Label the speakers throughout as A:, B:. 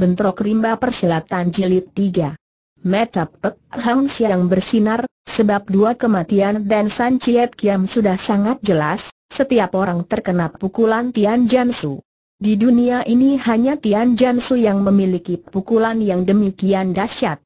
A: Bentrok Rimba Persilatan Jilid 3 Meta Pek Hang Siang bersinar, sebab dua kematian dan San Chiet Kiam sudah sangat jelas, setiap orang terkena pukulan Tian Jansu. Di dunia ini hanya Tian Jansu yang memiliki pukulan yang demikian dahsyat.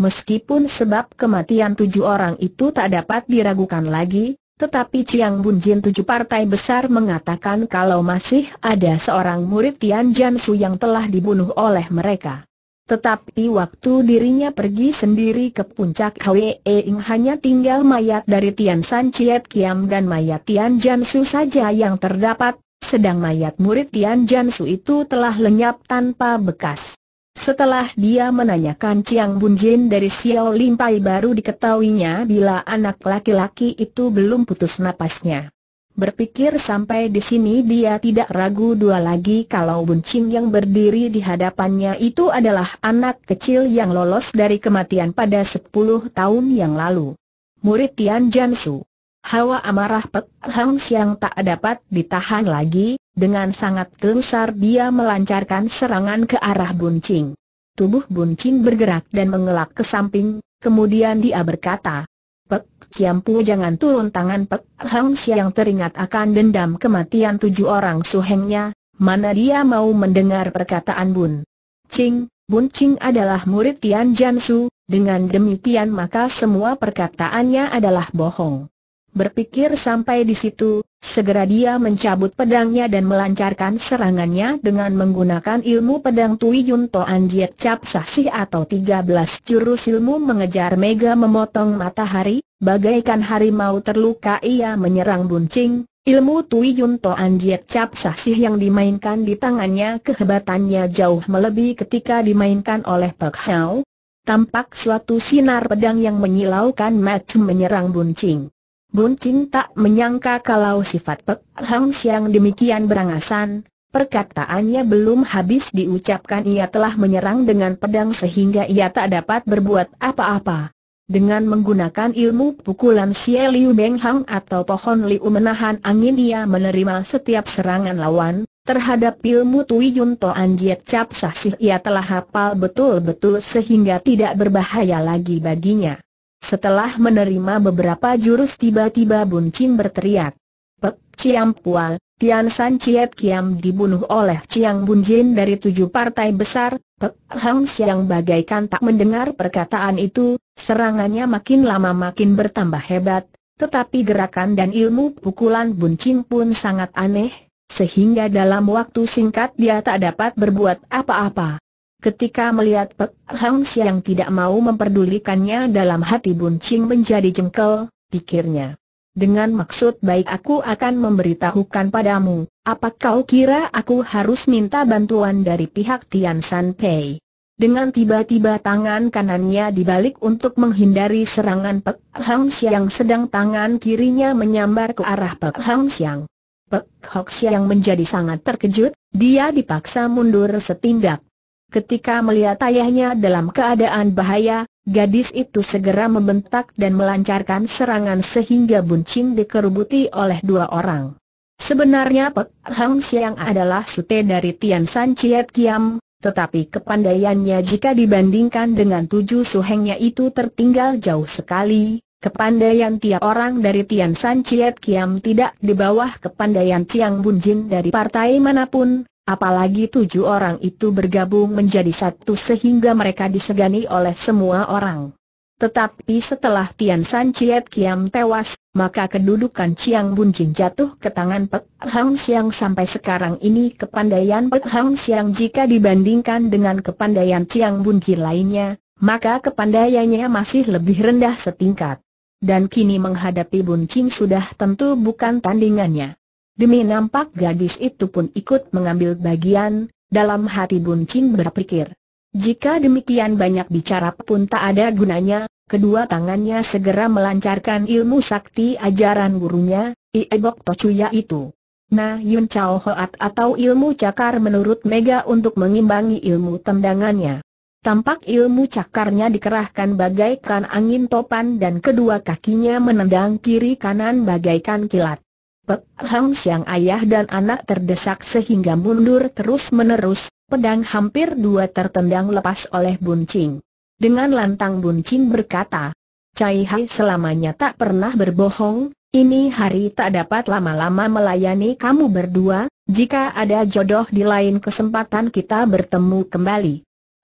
A: Meskipun sebab kematian tujuh orang itu tak dapat diragukan lagi, tetapi Chiang Bun Jin tujuh partai besar mengatakan kalau masih ada seorang murid Tian Jansu yang telah dibunuh oleh mereka. Tetapi waktu dirinya pergi sendiri ke puncak Hwee Ing hanya tinggal mayat dari Tian San Chiet Kiam dan mayat Tian Jansu saja yang terdapat, sedang mayat murid Tian Jansu itu telah lenyap tanpa bekas. Setelah dia menanyakan Chiang Bun Jin dari Xiao Limpai baru diketahuinya bila anak laki-laki itu belum putus napasnya. Berpikir sampai di sini dia tidak ragu dua lagi kalau buncing yang berdiri di hadapannya itu adalah anak kecil yang lolos dari kematian pada 10 tahun yang lalu. Murid Tian Jansu. Hawa amarah Pek Hang Siang tak dapat ditahan lagi, dengan sangat gencar dia melancarkan serangan ke arah Buncing. Tubuh Buncing bergerak dan mengelak ke samping, kemudian dia berkata, Pek Ciampu jangan turun tangan Pek Hang Siang teringat akan dendam kematian tujuh orang suhengnya, mana dia mau mendengar perkataan Bun. Cing, Bun adalah murid Tian Jansu, dengan demikian maka semua perkataannya adalah bohong. Berpikir sampai di situ, segera dia mencabut pedangnya dan melancarkan serangannya dengan menggunakan ilmu pedang Tui Yun Toan Jiet Cap Sasih atau 13 jurus ilmu mengejar mega memotong matahari, bagaikan harimau terluka ia menyerang buncing, Ilmu Tui Yun Toan Jiet Cap Sasih yang dimainkan di tangannya kehebatannya jauh melebihi ketika dimainkan oleh Pek Hau. Tampak suatu sinar pedang yang menyilaukan macam menyerang buncing. Bun tak menyangka kalau sifat Pek Hang Siang demikian berangasan, perkataannya belum habis diucapkan ia telah menyerang dengan pedang sehingga ia tak dapat berbuat apa-apa. Dengan menggunakan ilmu pukulan Xie Liu Beng Hang atau pohon Liu menahan angin ia menerima setiap serangan lawan, terhadap ilmu Tui Yun To Jiet Cap Sasih ia telah hafal betul-betul sehingga tidak berbahaya lagi baginya. Setelah menerima beberapa jurus tiba-tiba Bun berteriak. Pek Ciam Pual, Tian San Ciet Kiam dibunuh oleh Ciang Bun Jin dari tujuh partai besar, Pek Hang Siang bagaikan tak mendengar perkataan itu, serangannya makin lama makin bertambah hebat, tetapi gerakan dan ilmu pukulan Bun pun sangat aneh, sehingga dalam waktu singkat dia tak dapat berbuat apa-apa. Ketika melihat Pek Hang yang tidak mau memperdulikannya dalam hati buncing menjadi jengkel, pikirnya. Dengan maksud baik aku akan memberitahukan padamu, apa kau kira aku harus minta bantuan dari pihak Tian San Pei? Dengan tiba-tiba tangan kanannya dibalik untuk menghindari serangan Pek Hang Siang sedang tangan kirinya menyambar ke arah Pek Hang Siang. Pek Hang Siang menjadi sangat terkejut, dia dipaksa mundur setindak. Ketika melihat ayahnya dalam keadaan bahaya, gadis itu segera membentak dan melancarkan serangan sehingga buncing dikerubuti oleh dua orang. Sebenarnya Pek Hang Siang adalah sute dari Tian San Chiet Kiam, tetapi kepandaiannya jika dibandingkan dengan tujuh suhengnya itu tertinggal jauh sekali. Kepandaian tiap orang dari Tian San Chiet Kiam tidak di bawah kepandaian Chiang Bunjin dari partai manapun, Apalagi tujuh orang itu bergabung menjadi satu sehingga mereka disegani oleh semua orang. Tetapi setelah Tian San Chiet Kiam tewas, maka kedudukan Chiang Bun Jin jatuh ke tangan Pek Hang Siang sampai sekarang ini kepandaian Pek Hang Siang jika dibandingkan dengan kepandaian Chiang Bun Jin lainnya, maka kepandaiannya masih lebih rendah setingkat. Dan kini menghadapi Bun Jin sudah tentu bukan tandingannya. Demi nampak gadis itu pun ikut mengambil bagian, dalam hati Bun Ching berpikir. Jika demikian banyak bicara pun tak ada gunanya, kedua tangannya segera melancarkan ilmu sakti ajaran gurunya, Iebok tochuya itu. Nah Yun Chao Hoat atau ilmu cakar menurut Mega untuk mengimbangi ilmu tendangannya. Tampak ilmu cakarnya dikerahkan bagaikan angin topan dan kedua kakinya menendang kiri kanan bagaikan kilat. Pek Hang Siang ayah dan anak terdesak sehingga mundur terus-menerus, pedang hampir dua tertendang lepas oleh Buncing. Dengan lantang Buncing berkata, Cai Hai selamanya tak pernah berbohong, ini hari tak dapat lama-lama melayani kamu berdua, jika ada jodoh di lain kesempatan kita bertemu kembali.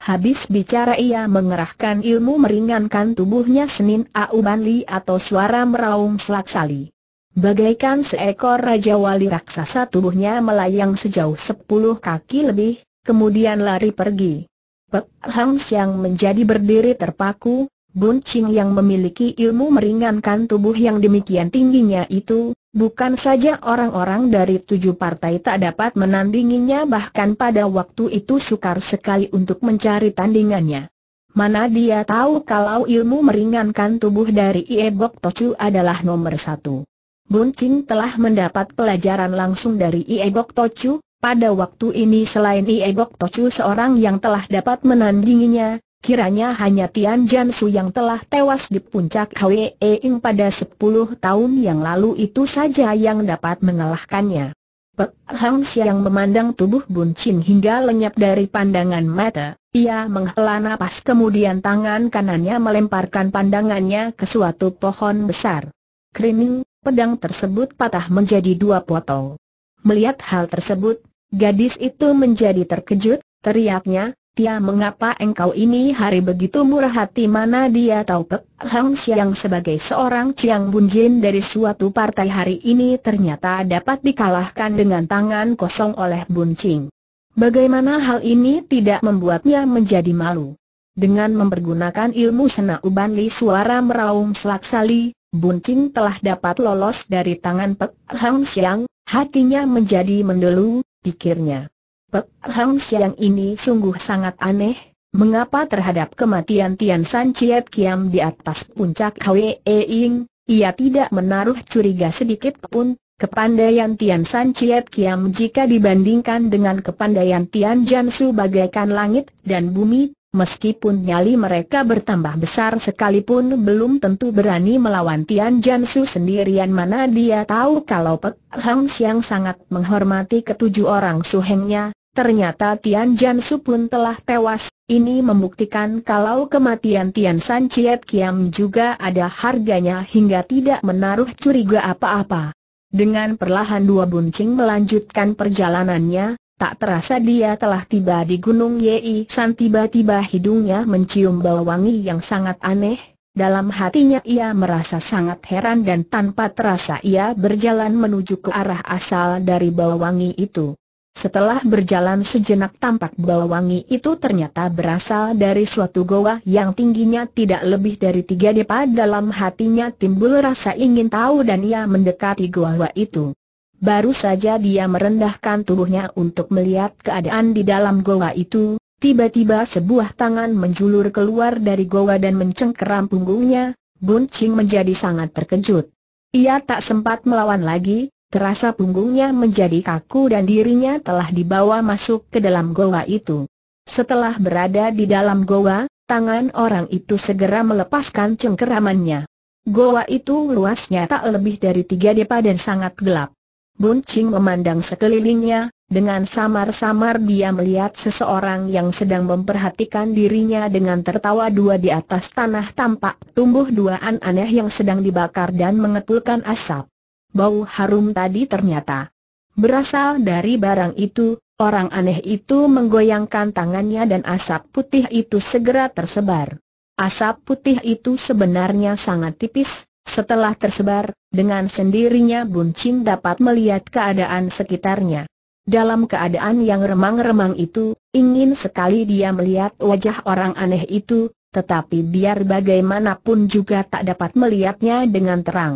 A: Habis bicara ia mengerahkan ilmu meringankan tubuhnya Senin Auban Li atau suara meraung selaksali. Bagaikan seekor Raja Wali raksasa tubuhnya melayang sejauh sepuluh kaki lebih, kemudian lari pergi. Pek Hang Siang menjadi berdiri terpaku, Bun Ching yang memiliki ilmu meringankan tubuh yang demikian tingginya itu, bukan saja orang-orang dari tujuh partai tak dapat menandinginya bahkan pada waktu itu sukar sekali untuk mencari tandingannya. Mana dia tahu kalau ilmu meringankan tubuh dari Iebok Tocu adalah nomor satu. Bun Ching telah mendapat pelajaran langsung dari Ie Gok Tochu, pada waktu ini selain Ie Gok Tochu seorang yang telah dapat menandinginya, kiranya hanya Tian Su yang telah tewas di puncak Hwe e Ing pada 10 tahun yang lalu itu saja yang dapat mengalahkannya. Pek Hang Siang memandang tubuh Bun Chin hingga lenyap dari pandangan mata, ia menghela napas kemudian tangan kanannya melemparkan pandangannya ke suatu pohon besar. Krining, pedang tersebut patah menjadi dua potong. Melihat hal tersebut, gadis itu menjadi terkejut, teriaknya, Tia mengapa engkau ini hari begitu murah hati mana dia tahu Pek Hang Siang sebagai seorang Ciang Bunjin dari suatu partai hari ini ternyata dapat dikalahkan dengan tangan kosong oleh Buncing. Bagaimana hal ini tidak membuatnya menjadi malu? Dengan mempergunakan ilmu sena uban li suara meraung selaksali, Bunting telah dapat lolos dari tangan Pek Hang Siang, hatinya menjadi mendelu, pikirnya. Pek Hang Siang ini sungguh sangat aneh, mengapa terhadap kematian Tian San Chiet Kiam di atas puncak Hwee Ing, ia tidak menaruh curiga sedikit pun, kepandaian Tian San Chiet Kiam jika dibandingkan dengan kepandaian Tian Jansu bagaikan langit dan bumi, Meskipun nyali mereka bertambah besar sekalipun belum tentu berani melawan Tian Jansu sendirian mana dia tahu kalau Pek Hang Siang sangat menghormati ketujuh orang suhengnya, ternyata Tian Jansu pun telah tewas, ini membuktikan kalau kematian Tian San Chiet Kiam juga ada harganya hingga tidak menaruh curiga apa-apa. Dengan perlahan dua buncing melanjutkan perjalanannya, Tak terasa dia telah tiba di Gunung Yei San tiba-tiba hidungnya mencium bau wangi yang sangat aneh. Dalam hatinya ia merasa sangat heran dan tanpa terasa ia berjalan menuju ke arah asal dari bau wangi itu. Setelah berjalan sejenak tampak bau wangi itu ternyata berasal dari suatu goa yang tingginya tidak lebih dari tiga depa dalam hatinya timbul rasa ingin tahu dan ia mendekati goa itu. Baru saja dia merendahkan tubuhnya untuk melihat keadaan di dalam goa itu, tiba-tiba sebuah tangan menjulur keluar dari goa dan mencengkeram punggungnya, Bun Ching menjadi sangat terkejut. Ia tak sempat melawan lagi, terasa punggungnya menjadi kaku dan dirinya telah dibawa masuk ke dalam goa itu. Setelah berada di dalam goa, tangan orang itu segera melepaskan cengkeramannya. Goa itu luasnya tak lebih dari tiga depa dan sangat gelap. Bun Ching memandang sekelilingnya, dengan samar-samar dia melihat seseorang yang sedang memperhatikan dirinya dengan tertawa dua di atas tanah tampak tumbuh dua aneh yang sedang dibakar dan mengepulkan asap. Bau harum tadi ternyata berasal dari barang itu, orang aneh itu menggoyangkan tangannya dan asap putih itu segera tersebar. Asap putih itu sebenarnya sangat tipis, setelah tersebar, dengan sendirinya Bun Chin dapat melihat keadaan sekitarnya. Dalam keadaan yang remang-remang itu, ingin sekali dia melihat wajah orang aneh itu, tetapi biar bagaimanapun juga tak dapat melihatnya dengan terang.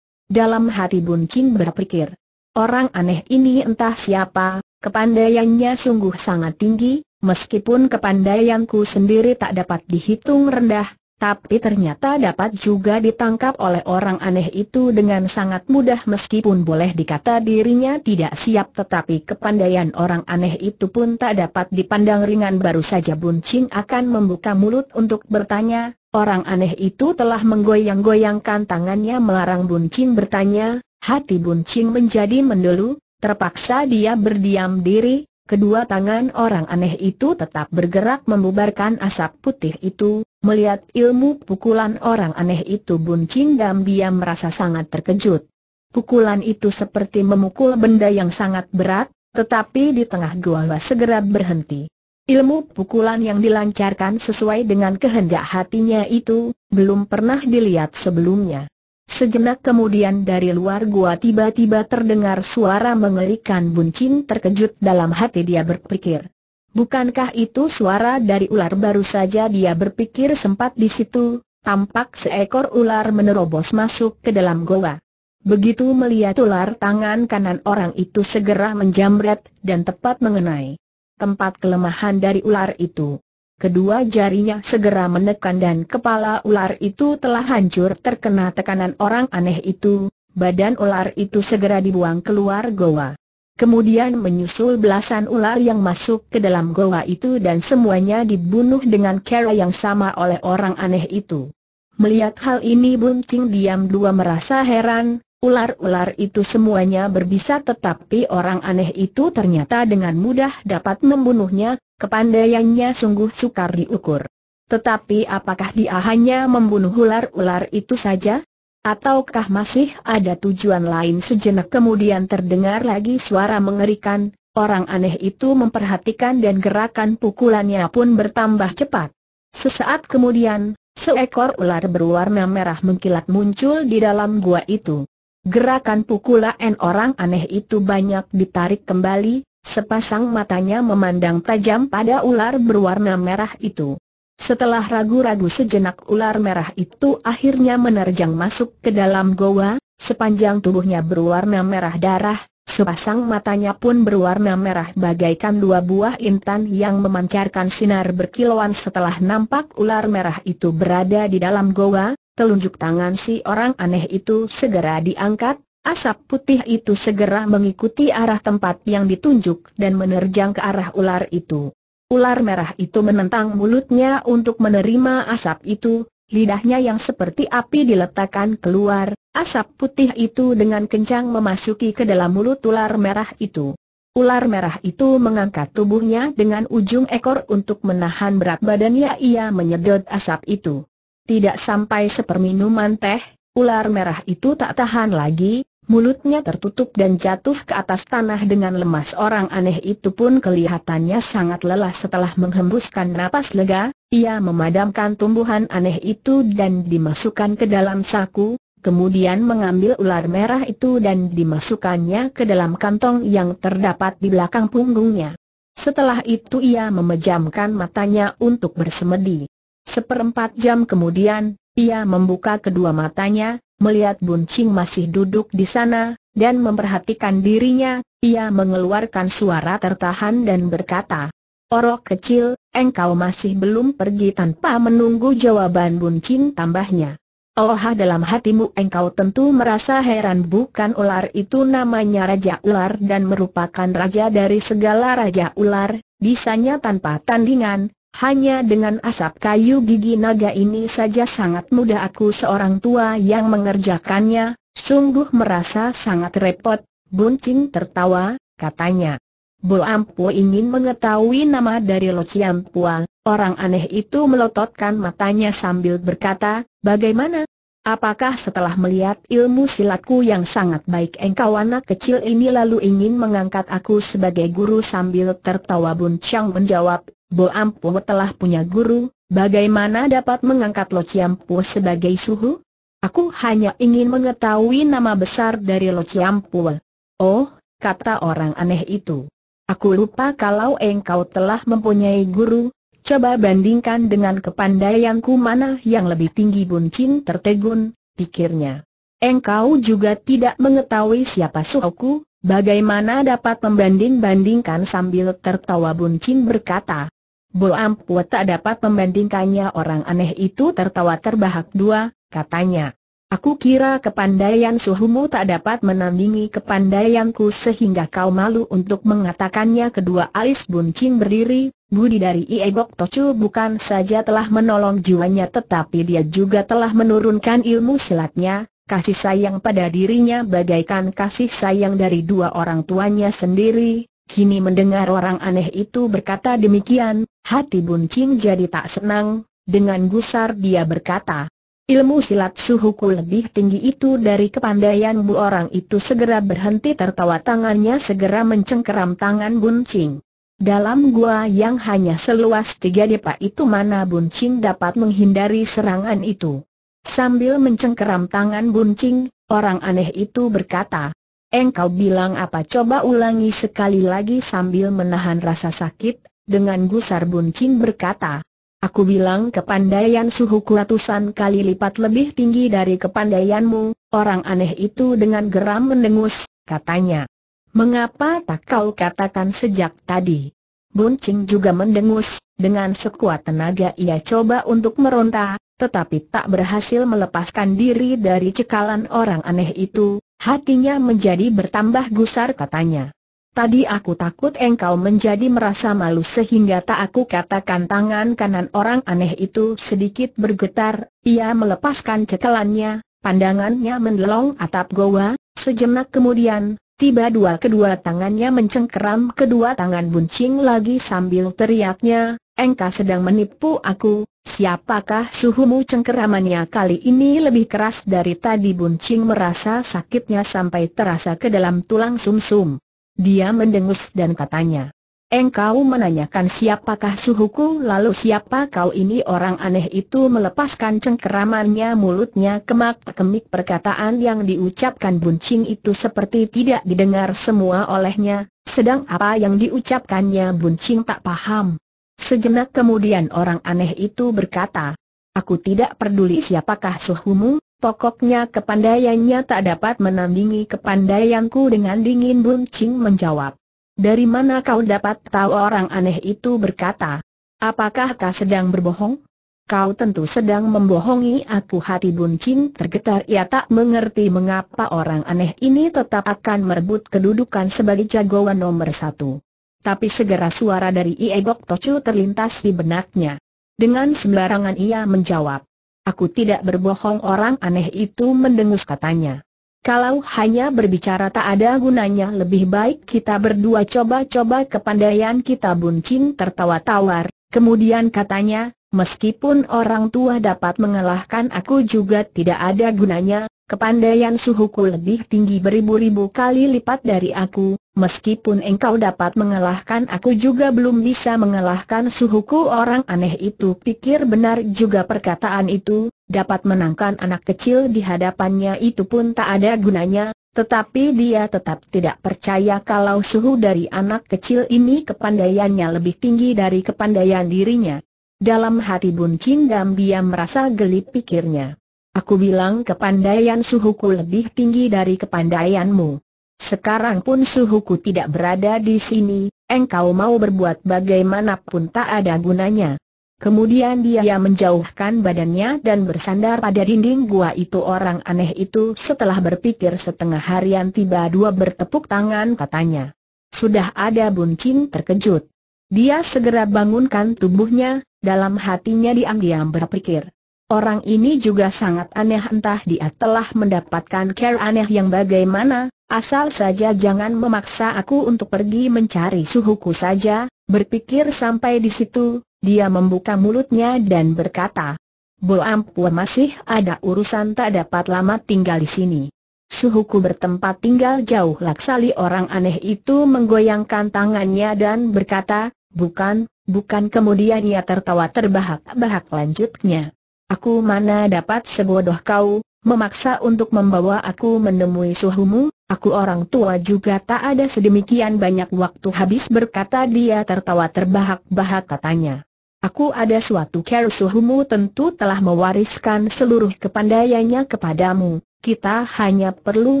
A: Dalam hati Bun Chin berpikir, orang aneh ini entah siapa, kepandaiannya sungguh sangat tinggi, meskipun kepandaianku sendiri tak dapat dihitung rendah, tapi ternyata dapat juga ditangkap oleh orang aneh itu dengan sangat mudah meskipun boleh dikata dirinya tidak siap tetapi kepandaian orang aneh itu pun tak dapat dipandang ringan baru saja Buncing akan membuka mulut untuk bertanya, orang aneh itu telah menggoyang-goyangkan tangannya melarang Buncing bertanya, hati Buncing menjadi mendelu, terpaksa dia berdiam diri, Kedua tangan orang aneh itu tetap bergerak membubarkan asap putih itu, Melihat ilmu pukulan orang aneh itu Bun Cingdam merasa sangat terkejut. Pukulan itu seperti memukul benda yang sangat berat, tetapi di tengah gua segera berhenti. Ilmu pukulan yang dilancarkan sesuai dengan kehendak hatinya itu, belum pernah dilihat sebelumnya. Sejenak kemudian dari luar gua tiba-tiba terdengar suara mengerikan Buncin terkejut dalam hati dia berpikir. Bukankah itu suara dari ular baru saja dia berpikir sempat di situ, tampak seekor ular menerobos masuk ke dalam goa. Begitu melihat ular tangan kanan orang itu segera menjamret dan tepat mengenai tempat kelemahan dari ular itu. Kedua jarinya segera menekan dan kepala ular itu telah hancur terkena tekanan orang aneh itu, badan ular itu segera dibuang keluar goa. Kemudian menyusul belasan ular yang masuk ke dalam goa itu dan semuanya dibunuh dengan cara yang sama oleh orang aneh itu. Melihat hal ini Bun Ting diam dua merasa heran, ular-ular itu semuanya berbisa tetapi orang aneh itu ternyata dengan mudah dapat membunuhnya, kepandaiannya sungguh sukar diukur. Tetapi apakah dia hanya membunuh ular-ular itu saja? Ataukah masih ada tujuan lain sejenak kemudian terdengar lagi suara mengerikan, orang aneh itu memperhatikan dan gerakan pukulannya pun bertambah cepat. Sesaat kemudian, seekor ular berwarna merah mengkilat muncul di dalam gua itu. Gerakan pukulan orang aneh itu banyak ditarik kembali, sepasang matanya memandang tajam pada ular berwarna merah itu. Setelah ragu-ragu sejenak ular merah itu akhirnya menerjang masuk ke dalam goa, sepanjang tubuhnya berwarna merah darah, sepasang matanya pun berwarna merah bagaikan dua buah intan yang memancarkan sinar berkilauan setelah nampak ular merah itu berada di dalam goa, telunjuk tangan si orang aneh itu segera diangkat, asap putih itu segera mengikuti arah tempat yang ditunjuk dan menerjang ke arah ular itu. Ular merah itu menentang mulutnya untuk menerima asap itu, lidahnya yang seperti api diletakkan keluar, asap putih itu dengan kencang memasuki ke dalam mulut ular merah itu. Ular merah itu mengangkat tubuhnya dengan ujung ekor untuk menahan berat badannya ia menyedot asap itu. Tidak sampai seperminuman teh, ular merah itu tak tahan lagi, Mulutnya tertutup dan jatuh ke atas tanah dengan lemas orang aneh itu pun kelihatannya sangat lelah setelah menghembuskan napas lega, ia memadamkan tumbuhan aneh itu dan dimasukkan ke dalam saku, kemudian mengambil ular merah itu dan dimasukkannya ke dalam kantong yang terdapat di belakang punggungnya. Setelah itu ia memejamkan matanya untuk bersemedi. Seperempat jam kemudian, ia membuka kedua matanya, melihat Buncing masih duduk di sana, dan memperhatikan dirinya, ia mengeluarkan suara tertahan dan berkata, Orok kecil, engkau masih belum pergi tanpa menunggu jawaban Buncing tambahnya. Oh dalam hatimu engkau tentu merasa heran bukan ular itu namanya Raja Ular dan merupakan raja dari segala Raja Ular, bisanya tanpa tandingan, hanya dengan asap kayu gigi naga ini saja sangat mudah aku seorang tua yang mengerjakannya, sungguh merasa sangat repot, Buncing tertawa, katanya. Bu Ampu ingin mengetahui nama dari Lo Chiam Pua, orang aneh itu melototkan matanya sambil berkata, bagaimana? Apakah setelah melihat ilmu silatku yang sangat baik engkau anak kecil ini lalu ingin mengangkat aku sebagai guru sambil tertawa Bun Chang menjawab, Bo Ampu telah punya guru, bagaimana dapat mengangkat Lo Ciampu sebagai suhu? Aku hanya ingin mengetahui nama besar dari Lo Ciampu. Oh, kata orang aneh itu. Aku lupa kalau engkau telah mempunyai guru, coba bandingkan dengan kepandaianku mana yang lebih tinggi buncin tertegun, pikirnya. Engkau juga tidak mengetahui siapa suhuku, bagaimana dapat membanding-bandingkan sambil tertawa buncin berkata, Bo Ampu tak dapat membandingkannya orang aneh itu tertawa terbahak dua, katanya. Aku kira kepandaian suhumu tak dapat menandingi kepandaianku sehingga kau malu untuk mengatakannya kedua alis buncing berdiri, budi dari Iegok Tocu bukan saja telah menolong jiwanya tetapi dia juga telah menurunkan ilmu silatnya, kasih sayang pada dirinya bagaikan kasih sayang dari dua orang tuanya sendiri, Kini mendengar orang aneh itu berkata demikian, hati buncing jadi tak senang, dengan gusar dia berkata, ilmu silat suhuku lebih tinggi itu dari kepandaian bu orang itu segera berhenti tertawa tangannya segera mencengkeram tangan buncing. Dalam gua yang hanya seluas tiga depa itu mana buncing dapat menghindari serangan itu. Sambil mencengkeram tangan buncing, orang aneh itu berkata, Engkau bilang apa coba ulangi sekali lagi sambil menahan rasa sakit, dengan gusar buncin berkata. Aku bilang kepandaian suhuku ratusan kali lipat lebih tinggi dari kepandaianmu, orang aneh itu dengan geram mendengus, katanya. Mengapa tak kau katakan sejak tadi? Buncing juga mendengus, dengan sekuat tenaga ia coba untuk meronta, tetapi tak berhasil melepaskan diri dari cekalan orang aneh itu, Hatinya menjadi bertambah gusar katanya. Tadi aku takut engkau menjadi merasa malu sehingga tak aku katakan tangan kanan orang aneh itu sedikit bergetar, ia melepaskan cekelannya, pandangannya mendelong atap goa, sejenak kemudian, tiba dua kedua tangannya mencengkeram kedua tangan buncing lagi sambil teriaknya, engkau sedang menipu aku, Siapakah suhumu cengkeramannya kali ini lebih keras dari tadi Buncing merasa sakitnya sampai terasa ke dalam tulang sumsum. -sum. Dia mendengus dan katanya, Engkau menanyakan siapakah suhuku lalu siapa kau ini orang aneh itu melepaskan cengkeramannya mulutnya kemak-kemik perkataan yang diucapkan Buncing itu seperti tidak didengar semua olehnya, sedang apa yang diucapkannya Buncing tak paham. Sejenak kemudian orang aneh itu berkata, Aku tidak peduli siapakah suhumu, pokoknya kepandaiannya tak dapat menandingi kepandaianku dengan dingin Bun Ching menjawab. Dari mana kau dapat tahu orang aneh itu berkata, apakah kau sedang berbohong? Kau tentu sedang membohongi aku hati Bun Ching tergetar ia tak mengerti mengapa orang aneh ini tetap akan merebut kedudukan sebagai jagoan nomor satu tapi segera suara dari Iegok Tocu terlintas di benaknya. Dengan sembarangan ia menjawab, Aku tidak berbohong orang aneh itu mendengus katanya. Kalau hanya berbicara tak ada gunanya lebih baik kita berdua coba-coba kepandaian kita buncing tertawa tawar, kemudian katanya, Meskipun orang tua dapat mengalahkan aku juga tidak ada gunanya, kepandaian suhuku lebih tinggi beribu-ribu kali lipat dari aku, meskipun engkau dapat mengalahkan aku juga belum bisa mengalahkan suhuku orang aneh itu pikir benar juga perkataan itu, dapat menangkan anak kecil di hadapannya itu pun tak ada gunanya, tetapi dia tetap tidak percaya kalau suhu dari anak kecil ini kepandaiannya lebih tinggi dari kepandaian dirinya. Dalam hati Bun Gam dia merasa geli pikirnya. Aku bilang kepandaian suhuku lebih tinggi dari kepandaianmu. Sekarang pun suhuku tidak berada di sini, engkau mau berbuat bagaimanapun tak ada gunanya. Kemudian dia menjauhkan badannya dan bersandar pada dinding gua itu orang aneh itu setelah berpikir setengah harian tiba dua bertepuk tangan katanya. Sudah ada buncin terkejut. Dia segera bangunkan tubuhnya, dalam hatinya diam-diam berpikir. Orang ini juga sangat aneh entah dia telah mendapatkan care aneh yang bagaimana, asal saja jangan memaksa aku untuk pergi mencari suhuku saja, berpikir sampai di situ, dia membuka mulutnya dan berkata, Bo Ampua masih ada urusan tak dapat lama tinggal di sini. Suhuku bertempat tinggal jauh laksali orang aneh itu menggoyangkan tangannya dan berkata, bukan, Bukan kemudian ia tertawa terbahak-bahak lanjutnya. Aku mana dapat sebodoh kau, memaksa untuk membawa aku menemui suhumu, aku orang tua juga tak ada sedemikian banyak waktu habis berkata dia tertawa terbahak-bahak katanya. Aku ada suatu kerusuhumu tentu telah mewariskan seluruh kepandaiannya kepadamu, kita hanya perlu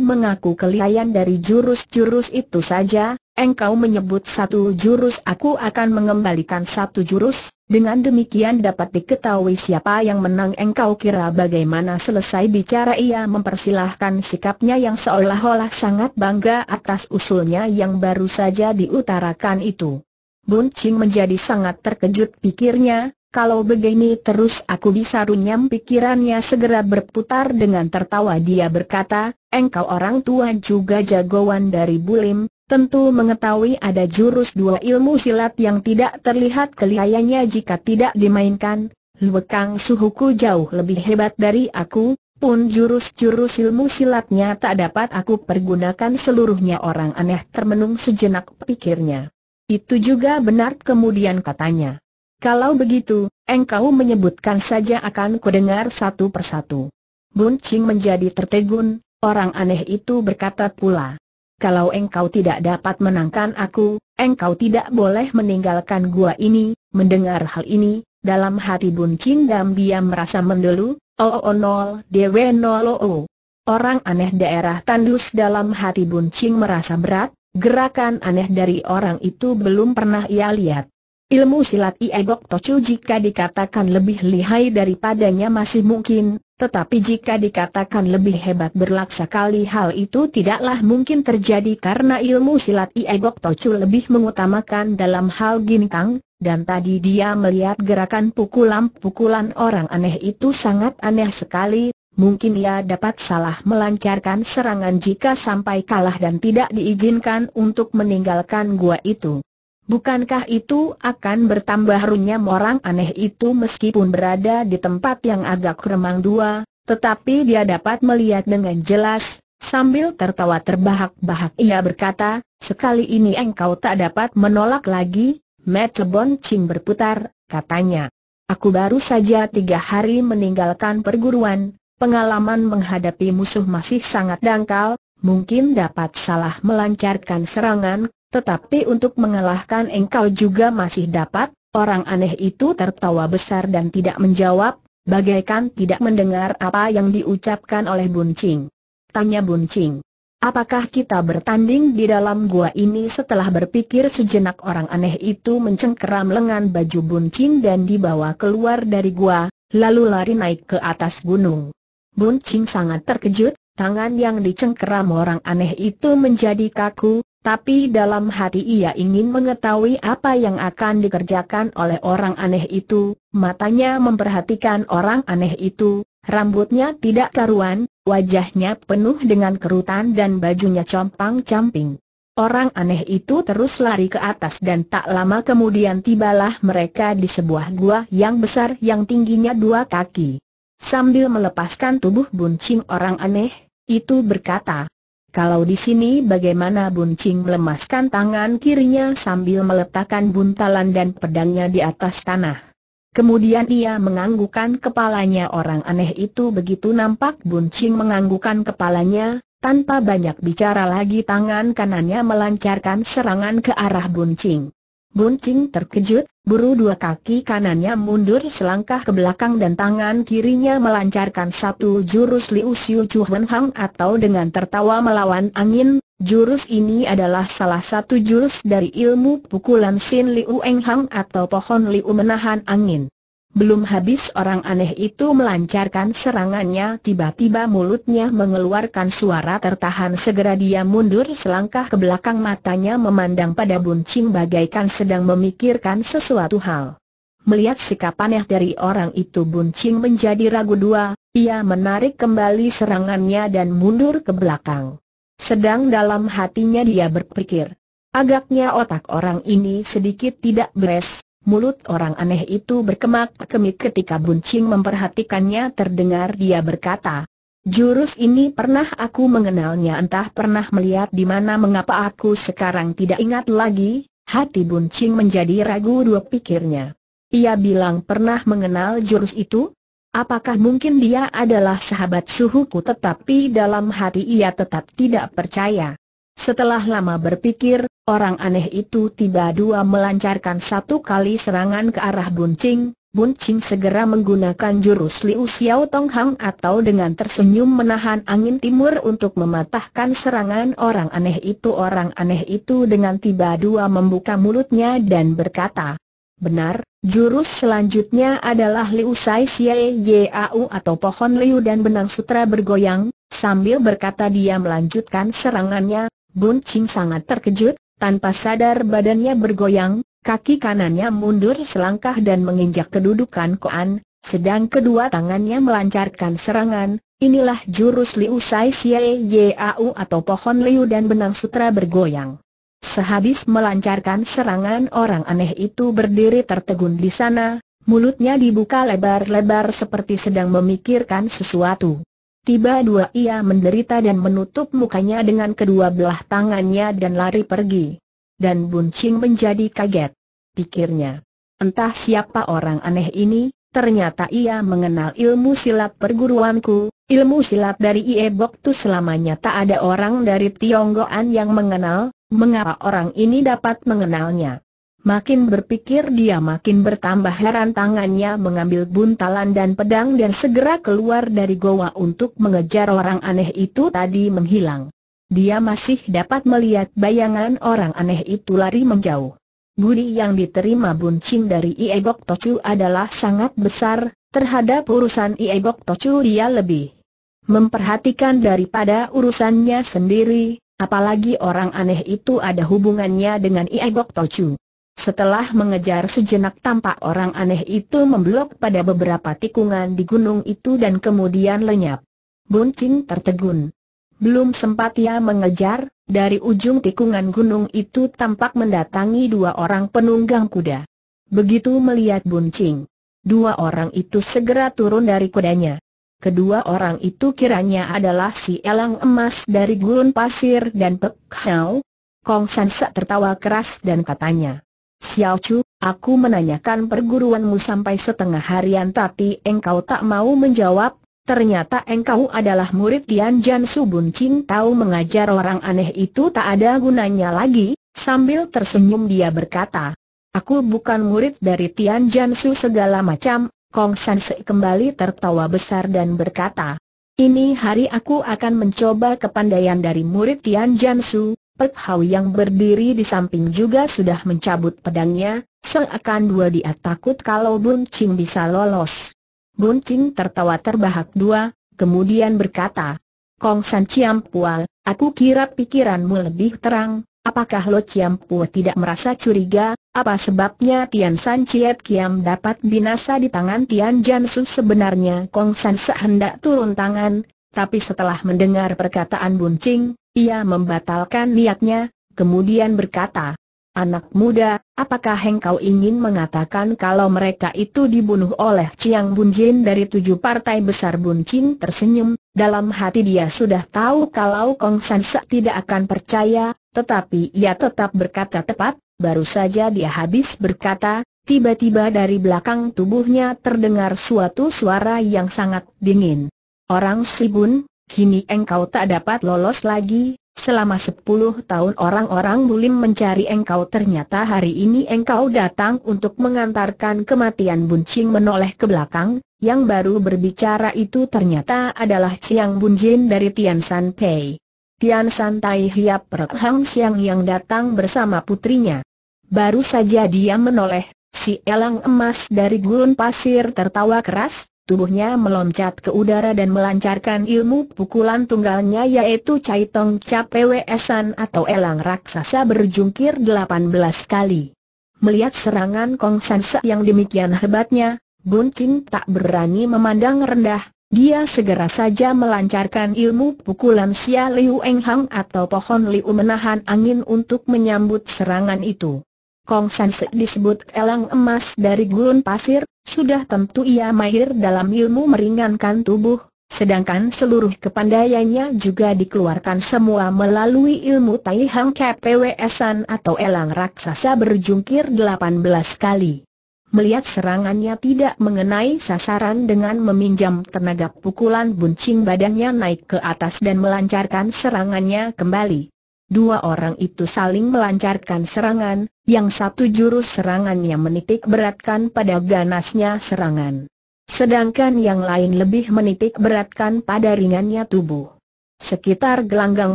A: mengaku kelihayan dari jurus-jurus itu saja, engkau menyebut satu jurus aku akan mengembalikan satu jurus, dengan demikian dapat diketahui siapa yang menang engkau kira bagaimana selesai bicara ia mempersilahkan sikapnya yang seolah-olah sangat bangga atas usulnya yang baru saja diutarakan itu. Bun Ching menjadi sangat terkejut pikirnya, kalau begini terus aku bisa runyam pikirannya segera berputar dengan tertawa dia berkata, engkau orang tua juga jagoan dari Bulim, tentu mengetahui ada jurus dua ilmu silat yang tidak terlihat kelihayanya jika tidak dimainkan, Luekang suhuku jauh lebih hebat dari aku, pun jurus-jurus ilmu silatnya tak dapat aku pergunakan seluruhnya orang aneh termenung sejenak pikirnya. Itu juga benar kemudian katanya. Kalau begitu, engkau menyebutkan saja akan kudengar satu persatu. Bun Ching menjadi tertegun, orang aneh itu berkata pula. Kalau engkau tidak dapat menangkan aku, engkau tidak boleh meninggalkan gua ini, mendengar hal ini, dalam hati Bun Ching dia merasa mendelu, oo oh, oh, nol, dewe nol oo. Oh, oh. Orang aneh daerah tandus dalam hati Bun Ching merasa berat, gerakan aneh dari orang itu belum pernah ia lihat. Ilmu silat Iegok Tocu jika dikatakan lebih lihai daripadanya masih mungkin, tetapi jika dikatakan lebih hebat berlaksa kali hal itu tidaklah mungkin terjadi karena ilmu silat Iegok Tocu lebih mengutamakan dalam hal ginkang, dan tadi dia melihat gerakan pukulan-pukulan orang aneh itu sangat aneh sekali, Mungkin ia dapat salah melancarkan serangan jika sampai kalah dan tidak diizinkan untuk meninggalkan gua itu. Bukankah itu akan bertambah runyam orang aneh itu meskipun berada di tempat yang agak remang dua, tetapi dia dapat melihat dengan jelas, sambil tertawa terbahak-bahak ia berkata, sekali ini engkau tak dapat menolak lagi, Metlebon Ching berputar, katanya. Aku baru saja tiga hari meninggalkan perguruan, pengalaman menghadapi musuh masih sangat dangkal, mungkin dapat salah melancarkan serangan tetapi untuk mengalahkan engkau juga masih dapat, orang aneh itu tertawa besar dan tidak menjawab, bagaikan tidak mendengar apa yang diucapkan oleh Buncing. Tanya Buncing, apakah kita bertanding di dalam gua ini setelah berpikir sejenak orang aneh itu mencengkeram lengan baju Buncing dan dibawa keluar dari gua, lalu lari naik ke atas gunung. Buncing sangat terkejut, tangan yang dicengkeram orang aneh itu menjadi kaku, tapi dalam hati ia ingin mengetahui apa yang akan dikerjakan oleh orang aneh itu, matanya memperhatikan orang aneh itu, rambutnya tidak karuan, wajahnya penuh dengan kerutan dan bajunya compang-camping. Orang aneh itu terus lari ke atas dan tak lama kemudian tibalah mereka di sebuah gua yang besar yang tingginya dua kaki. Sambil melepaskan tubuh buncing orang aneh, itu berkata, kalau di sini bagaimana Buncing melemaskan tangan kirinya sambil meletakkan buntalan dan pedangnya di atas tanah. Kemudian ia menganggukkan kepalanya orang aneh itu begitu nampak Buncing menganggukan kepalanya, tanpa banyak bicara lagi tangan kanannya melancarkan serangan ke arah Buncing. Cing terkejut, buru dua kaki kanannya mundur selangkah ke belakang dan tangan kirinya melancarkan satu jurus Liu Xiu Chu Wen Hang atau dengan tertawa melawan angin. Jurus ini adalah salah satu jurus dari ilmu pukulan Sin Liu Eng Hang atau pohon Liu menahan angin. Belum habis orang aneh itu melancarkan serangannya tiba-tiba mulutnya mengeluarkan suara tertahan segera dia mundur selangkah ke belakang matanya memandang pada buncing bagaikan sedang memikirkan sesuatu hal. Melihat sikap aneh dari orang itu buncing menjadi ragu dua, ia menarik kembali serangannya dan mundur ke belakang. Sedang dalam hatinya dia berpikir, agaknya otak orang ini sedikit tidak beres, Mulut orang aneh itu berkemak-kemik ketika Buncing memperhatikannya terdengar dia berkata, Jurus ini pernah aku mengenalnya entah pernah melihat di mana mengapa aku sekarang tidak ingat lagi, hati buncing menjadi ragu dua pikirnya. Ia bilang pernah mengenal jurus itu? Apakah mungkin dia adalah sahabat suhuku tetapi dalam hati ia tetap tidak percaya. Setelah lama berpikir, orang aneh itu tiba dua melancarkan satu kali serangan ke arah Buncing. Buncing segera menggunakan jurus Liu Xiao Tong Hang atau dengan tersenyum menahan angin timur untuk mematahkan serangan orang aneh itu. Orang aneh itu dengan tiba dua membuka mulutnya dan berkata, Benar, jurus selanjutnya adalah Liu Sai Xie Yau atau pohon Liu dan benang sutra bergoyang, sambil berkata dia melanjutkan serangannya, Bun Ching sangat terkejut, tanpa sadar badannya bergoyang, kaki kanannya mundur selangkah dan menginjak kedudukan Koan, sedang kedua tangannya melancarkan serangan, inilah jurus Liu Sai Xie Yau atau pohon liu dan benang sutra bergoyang. Sehabis melancarkan serangan orang aneh itu berdiri tertegun di sana, mulutnya dibuka lebar-lebar seperti sedang memikirkan sesuatu. Tiba dua ia menderita dan menutup mukanya dengan kedua belah tangannya dan lari pergi. Dan Buncing menjadi kaget. Pikirnya, entah siapa orang aneh ini, ternyata ia mengenal ilmu silat perguruanku, ilmu silat dari Ie Bok tu selamanya tak ada orang dari Tionggoan yang mengenal, mengapa orang ini dapat mengenalnya. Makin berpikir dia makin bertambah heran tangannya mengambil buntalan dan pedang dan segera keluar dari goa untuk mengejar orang aneh itu tadi menghilang. Dia masih dapat melihat bayangan orang aneh itu lari menjauh. Budi yang diterima buncin dari Iegok Tocu adalah sangat besar, terhadap urusan Iegok Tocu dia lebih memperhatikan daripada urusannya sendiri, apalagi orang aneh itu ada hubungannya dengan Iegok Tocu. Setelah mengejar sejenak tampak orang aneh itu memblok pada beberapa tikungan di gunung itu dan kemudian lenyap. Cing tertegun. Belum sempat ia mengejar, dari ujung tikungan gunung itu tampak mendatangi dua orang penunggang kuda. Begitu melihat Cing, dua orang itu segera turun dari kudanya. Kedua orang itu kiranya adalah si elang emas dari gurun pasir dan Pek Hau. Kong Sansa tertawa keras dan katanya, Xiao Chu, aku menanyakan perguruanmu sampai setengah harian tapi engkau tak mau menjawab, ternyata engkau adalah murid Tian Jan Subun Ching tahu mengajar orang aneh itu tak ada gunanya lagi, sambil tersenyum dia berkata, Aku bukan murid dari Tian Jan Su segala macam, Kong San Se kembali tertawa besar dan berkata, ini hari aku akan mencoba kepandaian dari murid Tian Su, Pek Hau yang berdiri di samping juga sudah mencabut pedangnya, seakan dua dia takut kalau Bun Ching bisa lolos. Bun Ching tertawa terbahak dua, kemudian berkata, Kong San Chiam Pual, aku kira pikiranmu lebih terang, apakah Lo Chiam Pua tidak merasa curiga, apa sebabnya Tian San Chiet Kiam dapat binasa di tangan Tian Su sebenarnya Kong San sehendak turun tangan, tapi setelah mendengar perkataan Bun Ching, ia membatalkan niatnya, kemudian berkata, Anak muda, apakah engkau ingin mengatakan kalau mereka itu dibunuh oleh Chiang Jin dari tujuh partai besar Bun Jin? tersenyum, dalam hati dia sudah tahu kalau Kong Sansa tidak akan percaya, tetapi ia tetap berkata tepat, baru saja dia habis berkata, tiba-tiba dari belakang tubuhnya terdengar suatu suara yang sangat dingin. Orang Sibun, kini engkau tak dapat lolos lagi, selama sepuluh tahun orang-orang bulim mencari engkau ternyata hari ini engkau datang untuk mengantarkan kematian Buncing menoleh ke belakang, yang baru berbicara itu ternyata adalah Chiang Bunjin dari Tian San Pei. Tian San Tai Hiap Perang Hang Siang yang datang bersama putrinya. Baru saja dia menoleh, si elang emas dari gurun pasir tertawa keras, tubuhnya meloncat ke udara dan melancarkan ilmu pukulan tunggalnya yaitu Caitong Capewesan atau elang raksasa berjungkir 18 kali. Melihat serangan Kong Sansa yang demikian hebatnya, Bun Chin tak berani memandang rendah, dia segera saja melancarkan ilmu pukulan Xia Liu Eng Hang atau pohon Liu menahan angin untuk menyambut serangan itu. Kong San disebut elang emas dari gurun pasir, sudah tentu ia mahir dalam ilmu meringankan tubuh, sedangkan seluruh kepandaiannya juga dikeluarkan semua melalui ilmu Tai Hang KPWSan atau elang raksasa berjungkir 18 kali. Melihat serangannya tidak mengenai sasaran dengan meminjam tenaga pukulan buncing badannya naik ke atas dan melancarkan serangannya kembali. Dua orang itu saling melancarkan serangan, yang satu jurus serangannya menitik beratkan pada ganasnya serangan. Sedangkan yang lain lebih menitik beratkan pada ringannya tubuh. Sekitar gelanggang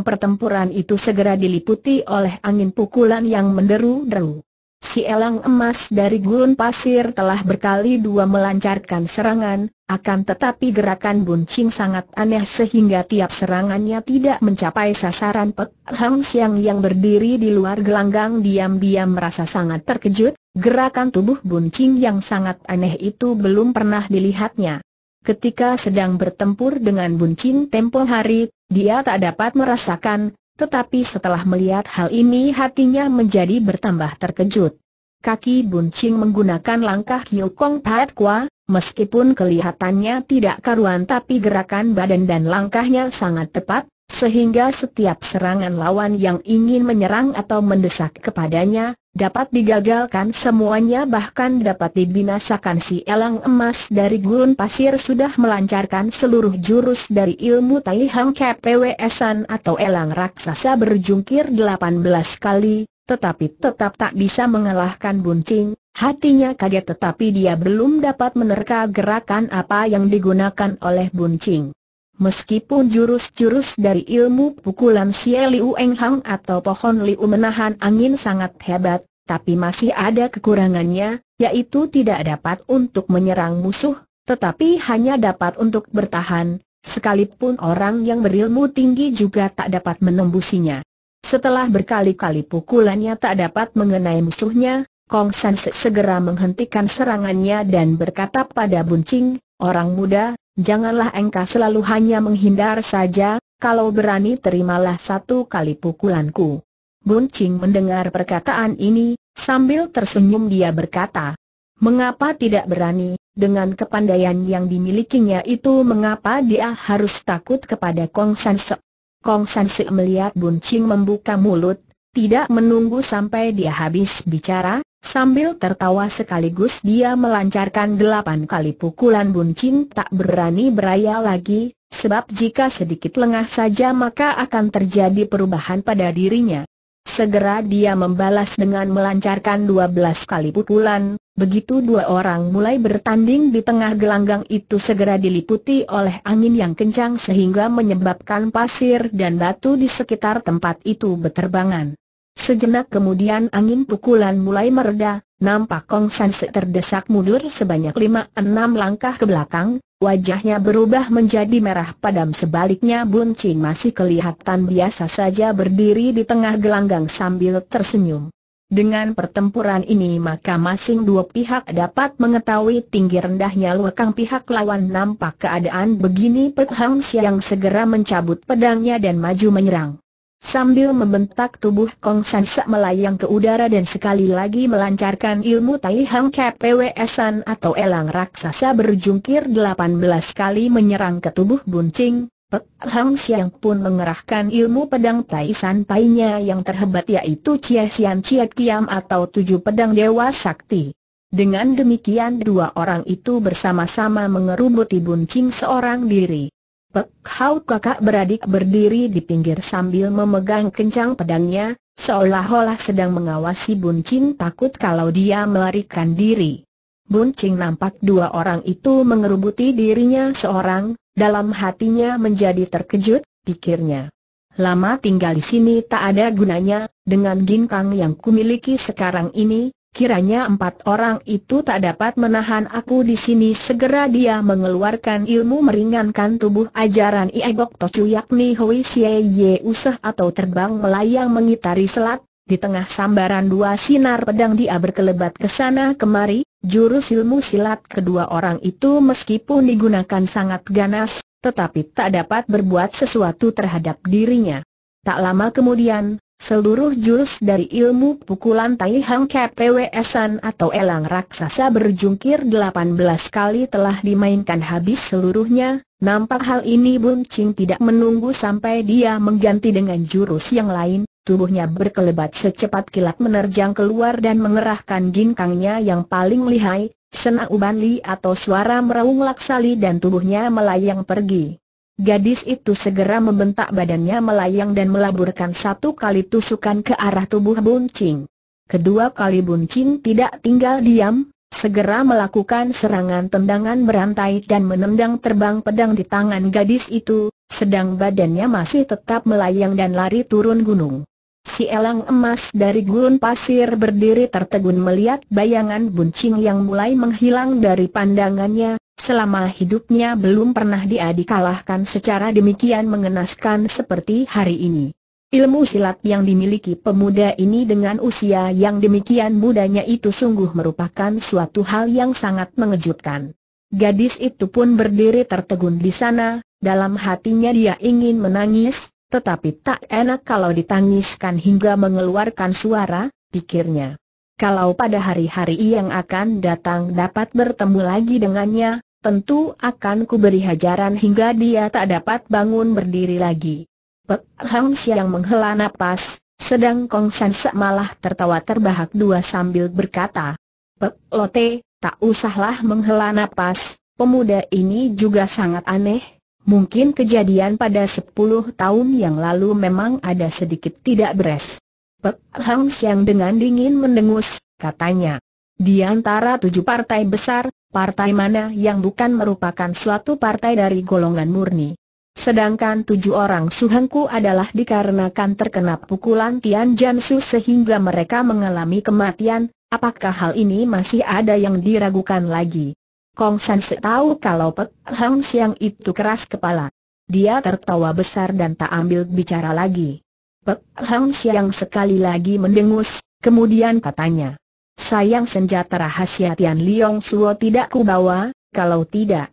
A: pertempuran itu segera diliputi oleh angin pukulan yang menderu-deru. Si elang emas dari gurun pasir telah berkali dua melancarkan serangan, akan tetapi gerakan buncing sangat aneh sehingga tiap serangannya tidak mencapai sasaran Pek Hang Siang yang berdiri di luar gelanggang diam-diam merasa sangat terkejut, gerakan tubuh buncing yang sangat aneh itu belum pernah dilihatnya. Ketika sedang bertempur dengan buncing tempo hari, dia tak dapat merasakan, tetapi setelah melihat hal ini hatinya menjadi bertambah terkejut. Kaki buncing menggunakan langkah Kyu Kong Pat Kwa, Meskipun kelihatannya tidak karuan tapi gerakan badan dan langkahnya sangat tepat, sehingga setiap serangan lawan yang ingin menyerang atau mendesak kepadanya, dapat digagalkan semuanya bahkan dapat dibinasakan si elang emas dari gurun pasir sudah melancarkan seluruh jurus dari ilmu Tai Hang KPWSan atau elang raksasa berjungkir 18 kali, tetapi tetap tak bisa mengalahkan buncing, Hatinya kaget tetapi dia belum dapat menerka gerakan apa yang digunakan oleh Buncing. Meskipun jurus-jurus dari ilmu pukulan Xie Liu Eng Hang atau pohon Liu menahan angin sangat hebat, tapi masih ada kekurangannya, yaitu tidak dapat untuk menyerang musuh, tetapi hanya dapat untuk bertahan, sekalipun orang yang berilmu tinggi juga tak dapat menembusinya. Setelah berkali-kali pukulannya tak dapat mengenai musuhnya, Kong San Se segera menghentikan serangannya dan berkata pada Buncing, Orang muda, janganlah engkau selalu hanya menghindar saja, kalau berani terimalah satu kali pukulanku. Buncing mendengar perkataan ini, sambil tersenyum dia berkata, Mengapa tidak berani, dengan kepandaian yang dimilikinya itu mengapa dia harus takut kepada Kong San Se? Kong San Se melihat Buncing membuka mulut, tidak menunggu sampai dia habis bicara, Sambil tertawa sekaligus dia melancarkan delapan kali pukulan buncin tak berani beraya lagi, sebab jika sedikit lengah saja maka akan terjadi perubahan pada dirinya. Segera dia membalas dengan melancarkan dua belas kali pukulan, begitu dua orang mulai bertanding di tengah gelanggang itu segera diliputi oleh angin yang kencang sehingga menyebabkan pasir dan batu di sekitar tempat itu berterbangan. Sejenak kemudian angin pukulan mulai mereda, nampak Kong San Se terdesak mundur sebanyak lima enam langkah ke belakang, wajahnya berubah menjadi merah padam sebaliknya Bun Ching masih kelihatan biasa saja berdiri di tengah gelanggang sambil tersenyum. Dengan pertempuran ini maka masing dua pihak dapat mengetahui tinggi rendahnya luakang pihak lawan nampak keadaan begini Pek Hang Siang segera mencabut pedangnya dan maju menyerang. Sambil membentak tubuh Kong San Sansa melayang ke udara dan sekali lagi melancarkan ilmu Tai Hang KPWSan atau elang raksasa berjungkir 18 kali menyerang ke tubuh buncing. Pek Hang Siang pun mengerahkan ilmu pedang Tai San Painya yang terhebat yaitu Chia Sian Chia Kiam atau tujuh pedang Dewa Sakti. Dengan demikian dua orang itu bersama-sama mengerubuti buncing seorang diri. Pek Hau kakak beradik berdiri di pinggir sambil memegang kencang pedangnya, seolah-olah sedang mengawasi Bun takut kalau dia melarikan diri. Bun nampak dua orang itu mengerubuti dirinya seorang, dalam hatinya menjadi terkejut, pikirnya. Lama tinggal di sini tak ada gunanya, dengan ginkang yang kumiliki sekarang ini, Kiranya empat orang itu tak dapat menahan aku di sini Segera dia mengeluarkan ilmu meringankan tubuh ajaran Iegok Tocu yakni Hui Xie Ye Usah atau terbang melayang mengitari selat Di tengah sambaran dua sinar pedang dia berkelebat ke sana kemari Jurus ilmu silat kedua orang itu meskipun digunakan sangat ganas Tetapi tak dapat berbuat sesuatu terhadap dirinya Tak lama kemudian, Seluruh jurus dari ilmu pukulan Tai Hang KPWSan atau elang raksasa berjungkir 18 kali telah dimainkan habis seluruhnya, nampak hal ini Bun Ching tidak menunggu sampai dia mengganti dengan jurus yang lain, tubuhnya berkelebat secepat kilat menerjang keluar dan mengerahkan ginkangnya yang paling lihai, sena uban li atau suara meraung laksali dan tubuhnya melayang pergi. Gadis itu segera membentak badannya melayang dan melaburkan satu kali tusukan ke arah tubuh Buncing. Kedua kali Buncing tidak tinggal diam, segera melakukan serangan tendangan berantai dan menendang terbang pedang di tangan gadis itu, sedang badannya masih tetap melayang dan lari turun gunung. Si elang emas dari gurun pasir berdiri tertegun melihat bayangan Buncing yang mulai menghilang dari pandangannya, Selama hidupnya belum pernah dia dikalahkan secara demikian mengenaskan seperti hari ini. Ilmu silat yang dimiliki pemuda ini dengan usia yang demikian mudanya itu sungguh merupakan suatu hal yang sangat mengejutkan. Gadis itu pun berdiri tertegun di sana, dalam hatinya dia ingin menangis, tetapi tak enak kalau ditangiskan hingga mengeluarkan suara, pikirnya. Kalau pada hari-hari yang akan datang dapat bertemu lagi dengannya, tentu akan kuberi hajaran hingga dia tak dapat bangun berdiri lagi. Pek Hang Siang menghela nafas, sedang Kong San malah tertawa terbahak dua sambil berkata, Pek Lote, tak usahlah menghela nafas. pemuda ini juga sangat aneh. Mungkin kejadian pada 10 tahun yang lalu memang ada sedikit tidak beres. Pek Hang Siang dengan dingin mendengus, katanya. Di antara tujuh partai besar, partai mana yang bukan merupakan suatu partai dari golongan murni. Sedangkan tujuh orang suhanku adalah dikarenakan terkena pukulan Tian Jansu sehingga mereka mengalami kematian, apakah hal ini masih ada yang diragukan lagi? Kong San Se tahu kalau Pek Hang Siang itu keras kepala. Dia tertawa besar dan tak ambil bicara lagi. Pek Hang Siang sekali lagi mendengus, kemudian katanya, Sayang senjata rahasia Tian Liong Suo tidak kubawa, kalau tidak.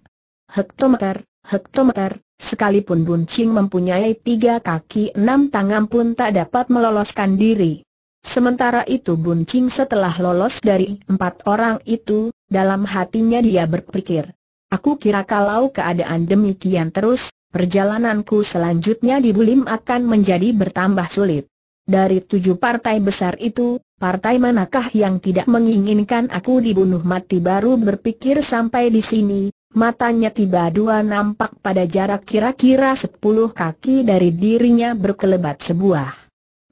A: Hektometer, hektometer, sekalipun buncing mempunyai tiga kaki enam tangan pun tak dapat meloloskan diri. Sementara itu buncing setelah lolos dari empat orang itu, dalam hatinya dia berpikir. Aku kira kalau keadaan demikian terus, perjalananku selanjutnya di Bulim akan menjadi bertambah sulit. Dari tujuh partai besar itu, Partai manakah yang tidak menginginkan aku dibunuh mati baru berpikir sampai di sini, matanya tiba dua nampak pada jarak kira-kira sepuluh kaki dari dirinya berkelebat sebuah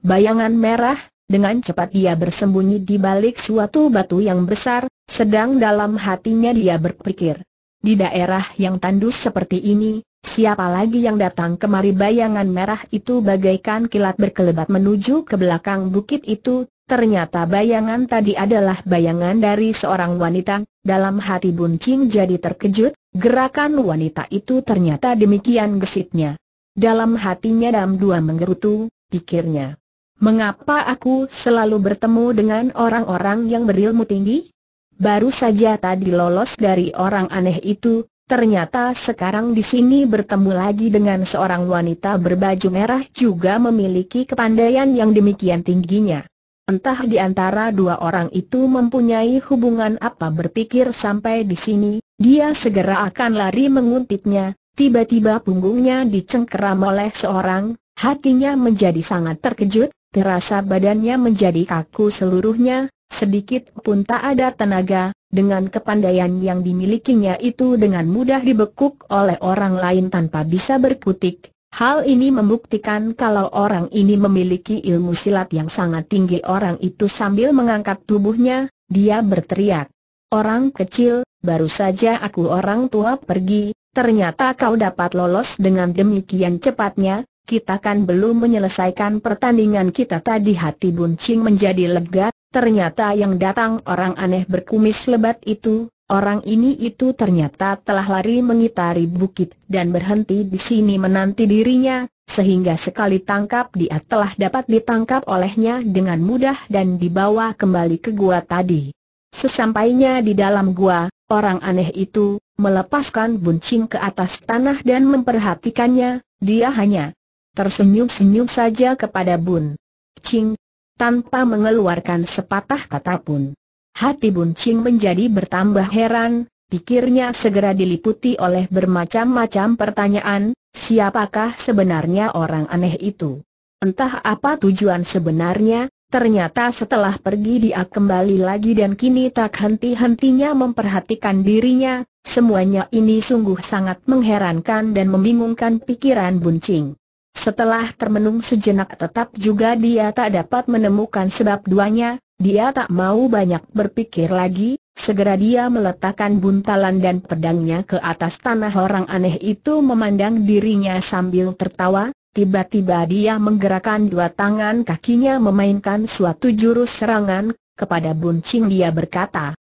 A: bayangan merah, dengan cepat dia bersembunyi di balik suatu batu yang besar, sedang dalam hatinya dia berpikir. Di daerah yang tandus seperti ini, siapa lagi yang datang kemari bayangan merah itu bagaikan kilat berkelebat menuju ke belakang bukit itu, Ternyata bayangan tadi adalah bayangan dari seorang wanita, dalam hati Bun Qing jadi terkejut, gerakan wanita itu ternyata demikian gesitnya. Dalam hatinya Dam Dua menggerutu, pikirnya. Mengapa aku selalu bertemu dengan orang-orang yang berilmu tinggi? Baru saja tadi lolos dari orang aneh itu, ternyata sekarang di sini bertemu lagi dengan seorang wanita berbaju merah juga memiliki kepandaian yang demikian tingginya. Entah di antara dua orang itu mempunyai hubungan apa berpikir sampai di sini, dia segera akan lari menguntitnya, tiba-tiba punggungnya dicengkeram oleh seorang, hatinya menjadi sangat terkejut, terasa badannya menjadi kaku seluruhnya, sedikit pun tak ada tenaga, dengan kepandaian yang dimilikinya itu dengan mudah dibekuk oleh orang lain tanpa bisa berkutik, Hal ini membuktikan kalau orang ini memiliki ilmu silat yang sangat tinggi Orang itu sambil mengangkat tubuhnya, dia berteriak Orang kecil, baru saja aku orang tua pergi, ternyata kau dapat lolos dengan demikian cepatnya Kita kan belum menyelesaikan pertandingan kita tadi Hati buncing menjadi lega, ternyata yang datang orang aneh berkumis lebat itu Orang ini itu ternyata telah lari mengitari bukit dan berhenti di sini menanti dirinya, sehingga sekali tangkap dia telah dapat ditangkap olehnya dengan mudah dan dibawa kembali ke gua tadi. Sesampainya di dalam gua, orang aneh itu melepaskan buncing ke atas tanah dan memperhatikannya, dia hanya tersenyum-senyum saja kepada Bun Ching tanpa mengeluarkan sepatah kata pun. Hati Buncing menjadi bertambah heran, pikirnya segera diliputi oleh bermacam-macam pertanyaan, siapakah sebenarnya orang aneh itu? Entah apa tujuan sebenarnya, ternyata setelah pergi dia kembali lagi dan kini tak henti-hentinya memperhatikan dirinya, semuanya ini sungguh sangat mengherankan dan membingungkan pikiran Buncing. Setelah termenung sejenak tetap juga dia tak dapat menemukan sebab duanya, dia tak mau banyak berpikir lagi, segera dia meletakkan buntalan dan pedangnya ke atas tanah orang aneh itu memandang dirinya sambil tertawa, tiba-tiba dia menggerakkan dua tangan kakinya memainkan suatu jurus serangan, kepada buncing dia berkata,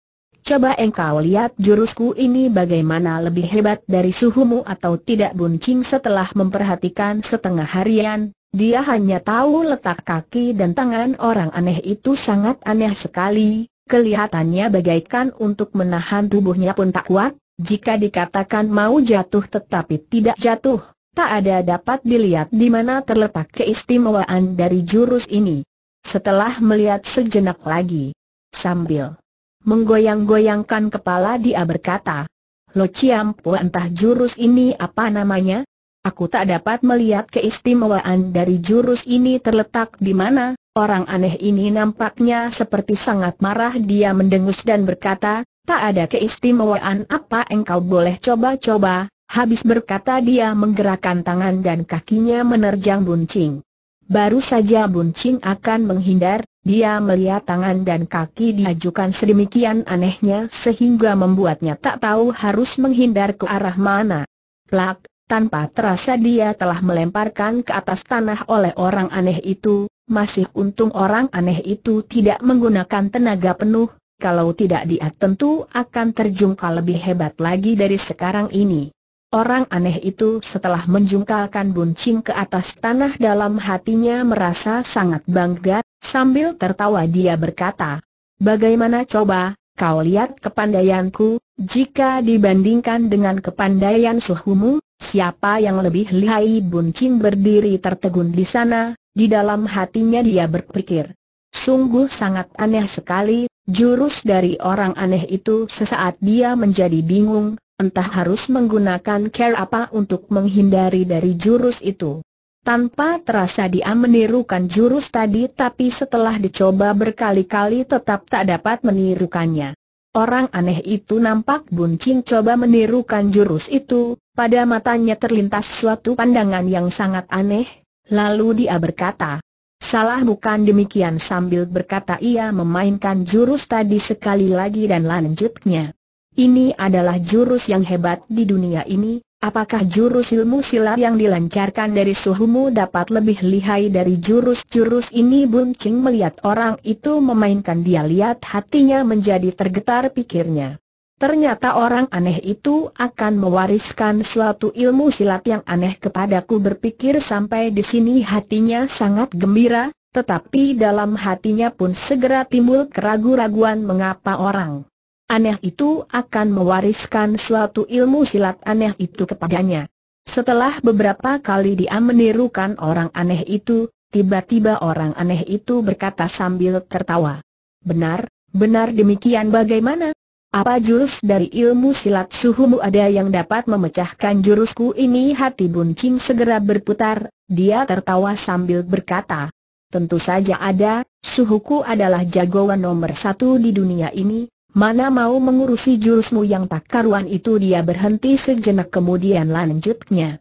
A: Coba engkau lihat jurusku ini bagaimana lebih hebat dari suhumu atau tidak buncing setelah memperhatikan setengah harian, dia hanya tahu letak kaki dan tangan orang aneh itu sangat aneh sekali, kelihatannya bagaikan untuk menahan tubuhnya pun tak kuat, jika dikatakan mau jatuh tetapi tidak jatuh, tak ada dapat dilihat di mana terletak keistimewaan dari jurus ini. Setelah melihat sejenak lagi, sambil menggoyang-goyangkan kepala dia berkata, Lo Chiam entah jurus ini apa namanya? Aku tak dapat melihat keistimewaan dari jurus ini terletak di mana, orang aneh ini nampaknya seperti sangat marah dia mendengus dan berkata, tak ada keistimewaan apa engkau boleh coba-coba, habis berkata dia menggerakkan tangan dan kakinya menerjang buncing. Baru saja buncing akan menghindar, dia melihat tangan dan kaki diajukan sedemikian anehnya sehingga membuatnya tak tahu harus menghindar ke arah mana. Plak, tanpa terasa dia telah melemparkan ke atas tanah oleh orang aneh itu, masih untung orang aneh itu tidak menggunakan tenaga penuh, kalau tidak dia tentu akan terjungkal lebih hebat lagi dari sekarang ini. Orang aneh itu setelah menjungkalkan buncing ke atas tanah dalam hatinya merasa sangat bangga, sambil tertawa dia berkata, Bagaimana coba, kau lihat kepandaianku, jika dibandingkan dengan kepandaian suhumu, Siapa yang lebih lihai Bun Cing berdiri tertegun di sana, di dalam hatinya dia berpikir. Sungguh sangat aneh sekali, jurus dari orang aneh itu sesaat dia menjadi bingung, entah harus menggunakan care apa untuk menghindari dari jurus itu. Tanpa terasa dia menirukan jurus tadi tapi setelah dicoba berkali-kali tetap tak dapat menirukannya. Orang aneh itu nampak Bun Cing coba menirukan jurus itu, pada matanya terlintas suatu pandangan yang sangat aneh, lalu dia berkata, Salah bukan demikian sambil berkata ia memainkan jurus tadi sekali lagi dan lanjutnya. Ini adalah jurus yang hebat di dunia ini, apakah jurus ilmu silat yang dilancarkan dari suhumu dapat lebih lihai dari jurus-jurus ini Bun Ching melihat orang itu memainkan dia lihat hatinya menjadi tergetar pikirnya. Ternyata orang aneh itu akan mewariskan suatu ilmu silat yang aneh kepadaku berpikir sampai di sini hatinya sangat gembira, tetapi dalam hatinya pun segera timbul keraguan-raguan mengapa orang aneh itu akan mewariskan suatu ilmu silat aneh itu kepadanya. Setelah beberapa kali dia menirukan orang aneh itu, tiba-tiba orang aneh itu berkata sambil tertawa. Benar, benar demikian bagaimana? Apa jurus dari ilmu silat suhumu ada yang dapat memecahkan jurusku ini? Hati Bun Ching segera berputar, dia tertawa sambil berkata, Tentu saja ada, suhuku adalah jagoan nomor satu di dunia ini, mana mau mengurusi jurusmu yang tak karuan itu dia berhenti sejenak kemudian lanjutnya.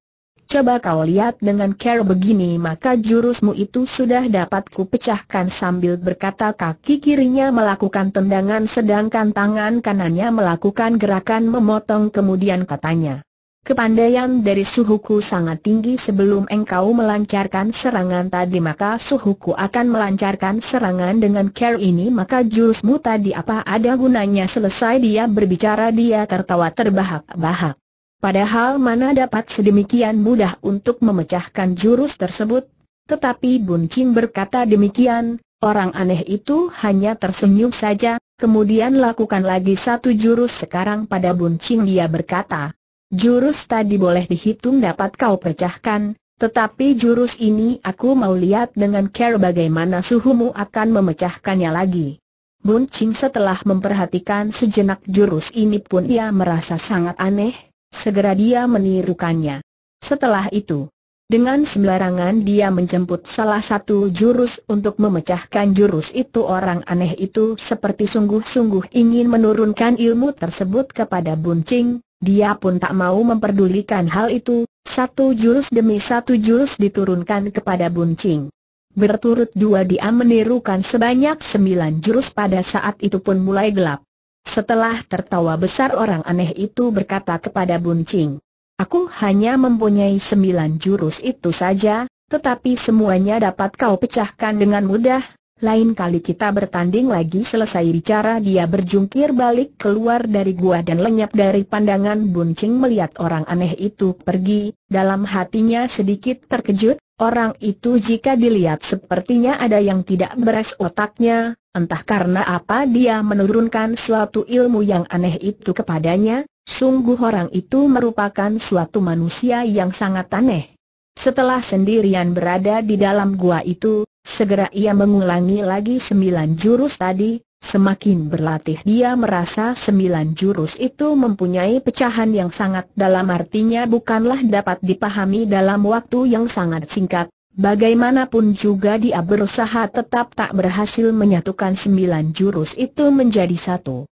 A: Coba kau lihat dengan care begini maka jurusmu itu sudah dapat kupecahkan sambil berkata kaki kirinya melakukan tendangan sedangkan tangan kanannya melakukan gerakan memotong kemudian katanya. Kepandaian dari suhuku sangat tinggi sebelum engkau melancarkan serangan tadi maka suhuku akan melancarkan serangan dengan care ini maka jurusmu tadi apa ada gunanya selesai dia berbicara dia tertawa terbahak-bahak. Padahal mana dapat sedemikian mudah untuk memecahkan jurus tersebut? Tetapi Bun Qing berkata demikian, orang aneh itu hanya tersenyum saja, kemudian lakukan lagi satu jurus sekarang pada Bun Qing dia berkata. Jurus tadi boleh dihitung dapat kau pecahkan, tetapi jurus ini aku mau lihat dengan care bagaimana suhumu akan memecahkannya lagi. Bun Qing setelah memperhatikan sejenak jurus ini pun ia merasa sangat aneh, Segera dia menirukannya. Setelah itu, dengan sembarangan dia menjemput salah satu jurus untuk memecahkan jurus itu orang aneh itu seperti sungguh-sungguh ingin menurunkan ilmu tersebut kepada buncing, dia pun tak mau memperdulikan hal itu, satu jurus demi satu jurus diturunkan kepada buncing. Berturut dua dia menirukan sebanyak sembilan jurus pada saat itu pun mulai gelap. Setelah tertawa besar orang aneh itu berkata kepada Buncing, Aku hanya mempunyai sembilan jurus itu saja, tetapi semuanya dapat kau pecahkan dengan mudah, lain kali kita bertanding lagi selesai bicara dia berjungkir balik keluar dari gua dan lenyap dari pandangan Buncing melihat orang aneh itu pergi, dalam hatinya sedikit terkejut, Orang itu jika dilihat sepertinya ada yang tidak beres otaknya, entah karena apa dia menurunkan suatu ilmu yang aneh itu kepadanya, sungguh orang itu merupakan suatu manusia yang sangat aneh. Setelah sendirian berada di dalam gua itu, segera ia mengulangi lagi sembilan jurus tadi, Semakin berlatih dia merasa sembilan jurus itu mempunyai pecahan yang sangat dalam artinya bukanlah dapat dipahami dalam waktu yang sangat singkat, Bagaimanapun juga dia berusaha tetap tak berhasil menyatukan sembilan jurus itu menjadi satu.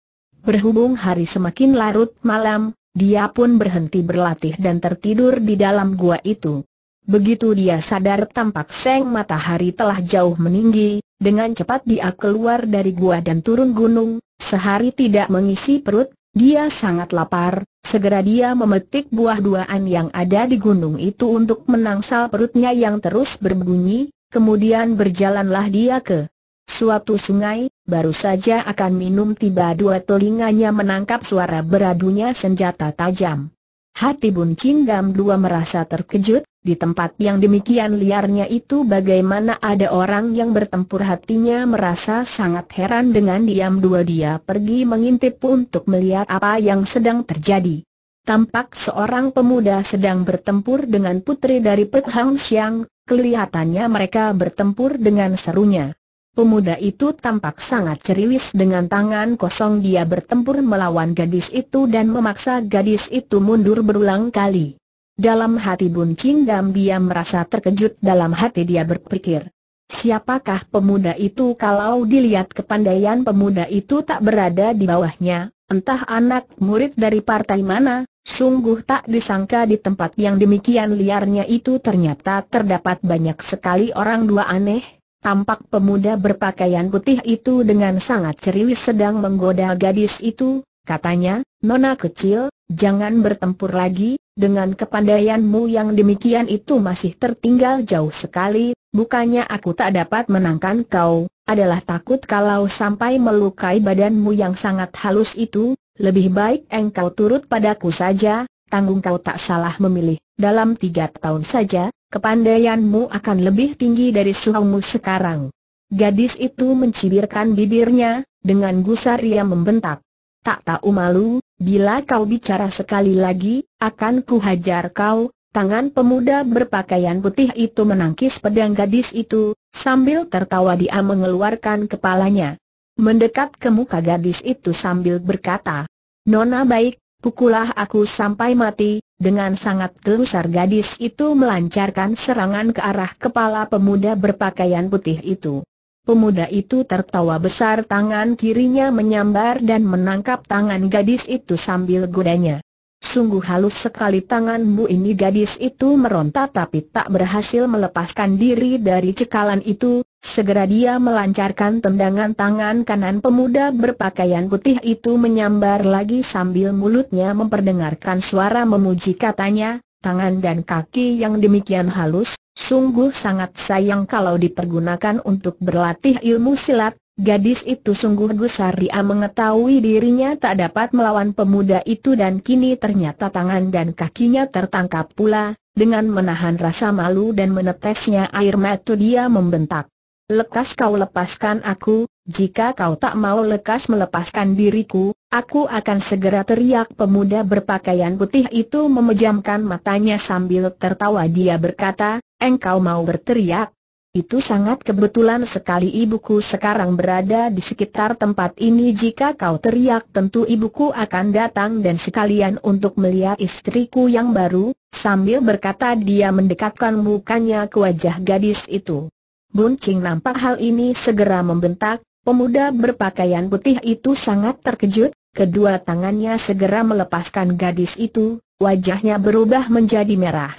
A: Berhubung hari semakin larut malam, dia pun berhenti berlatih dan tertidur di dalam gua itu. Begitu dia sadar tampak seng matahari telah jauh meninggi, dengan cepat dia keluar dari gua dan turun gunung, sehari tidak mengisi perut, dia sangat lapar, segera dia memetik buah duaan yang ada di gunung itu untuk menangsal perutnya yang terus berbunyi, kemudian berjalanlah dia ke suatu sungai, baru saja akan minum tiba dua telinganya menangkap suara beradunya senjata tajam. Hati Bun Cinggam dua merasa terkejut, di tempat yang demikian liarnya itu bagaimana ada orang yang bertempur hatinya merasa sangat heran dengan diam dua dia pergi mengintip untuk melihat apa yang sedang terjadi. Tampak seorang pemuda sedang bertempur dengan putri dari Pek Siang, kelihatannya mereka bertempur dengan serunya. Pemuda itu tampak sangat ceriwis dengan tangan kosong dia bertempur melawan gadis itu dan memaksa gadis itu mundur berulang kali. Dalam hati Bun Qingdam merasa terkejut dalam hati dia berpikir. Siapakah pemuda itu kalau dilihat kepandaian pemuda itu tak berada di bawahnya, entah anak murid dari partai mana, sungguh tak disangka di tempat yang demikian liarnya itu ternyata terdapat banyak sekali orang dua aneh, tampak pemuda berpakaian putih itu dengan sangat ceriwis sedang menggoda gadis itu, Katanya, Nona kecil, jangan bertempur lagi, dengan kepandaianmu yang demikian itu masih tertinggal jauh sekali, bukannya aku tak dapat menangkan kau, adalah takut kalau sampai melukai badanmu yang sangat halus itu, lebih baik engkau turut padaku saja, tanggung kau tak salah memilih, dalam tiga tahun saja, kepandaianmu akan lebih tinggi dari suhumu sekarang. Gadis itu mencibirkan bibirnya, dengan gusar ia membentak tak tahu malu, bila kau bicara sekali lagi, akan kuhajar kau, tangan pemuda berpakaian putih itu menangkis pedang gadis itu, sambil tertawa dia mengeluarkan kepalanya. Mendekat ke muka gadis itu sambil berkata, Nona baik, pukulah aku sampai mati, dengan sangat gelusar gadis itu melancarkan serangan ke arah kepala pemuda berpakaian putih itu. Pemuda itu tertawa besar tangan kirinya menyambar dan menangkap tangan gadis itu sambil godanya. Sungguh halus sekali tanganmu ini gadis itu meronta tapi tak berhasil melepaskan diri dari cekalan itu, segera dia melancarkan tendangan tangan kanan pemuda berpakaian putih itu menyambar lagi sambil mulutnya memperdengarkan suara memuji katanya, tangan dan kaki yang demikian halus, sungguh sangat sayang kalau dipergunakan untuk berlatih ilmu silat, Gadis itu sungguh gusar dia mengetahui dirinya tak dapat melawan pemuda itu dan kini ternyata tangan dan kakinya tertangkap pula, dengan menahan rasa malu dan menetesnya air mata dia membentak. Lekas kau lepaskan aku, jika kau tak mau lekas melepaskan diriku, aku akan segera teriak pemuda berpakaian putih itu memejamkan matanya sambil tertawa dia berkata, engkau mau berteriak? Itu sangat kebetulan sekali ibuku sekarang berada di sekitar tempat ini jika kau teriak tentu ibuku akan datang dan sekalian untuk melihat istriku yang baru, sambil berkata dia mendekatkan mukanya ke wajah gadis itu. Buncing nampak hal ini segera membentak, Pemuda berpakaian putih itu sangat terkejut, kedua tangannya segera melepaskan gadis itu, wajahnya berubah menjadi merah.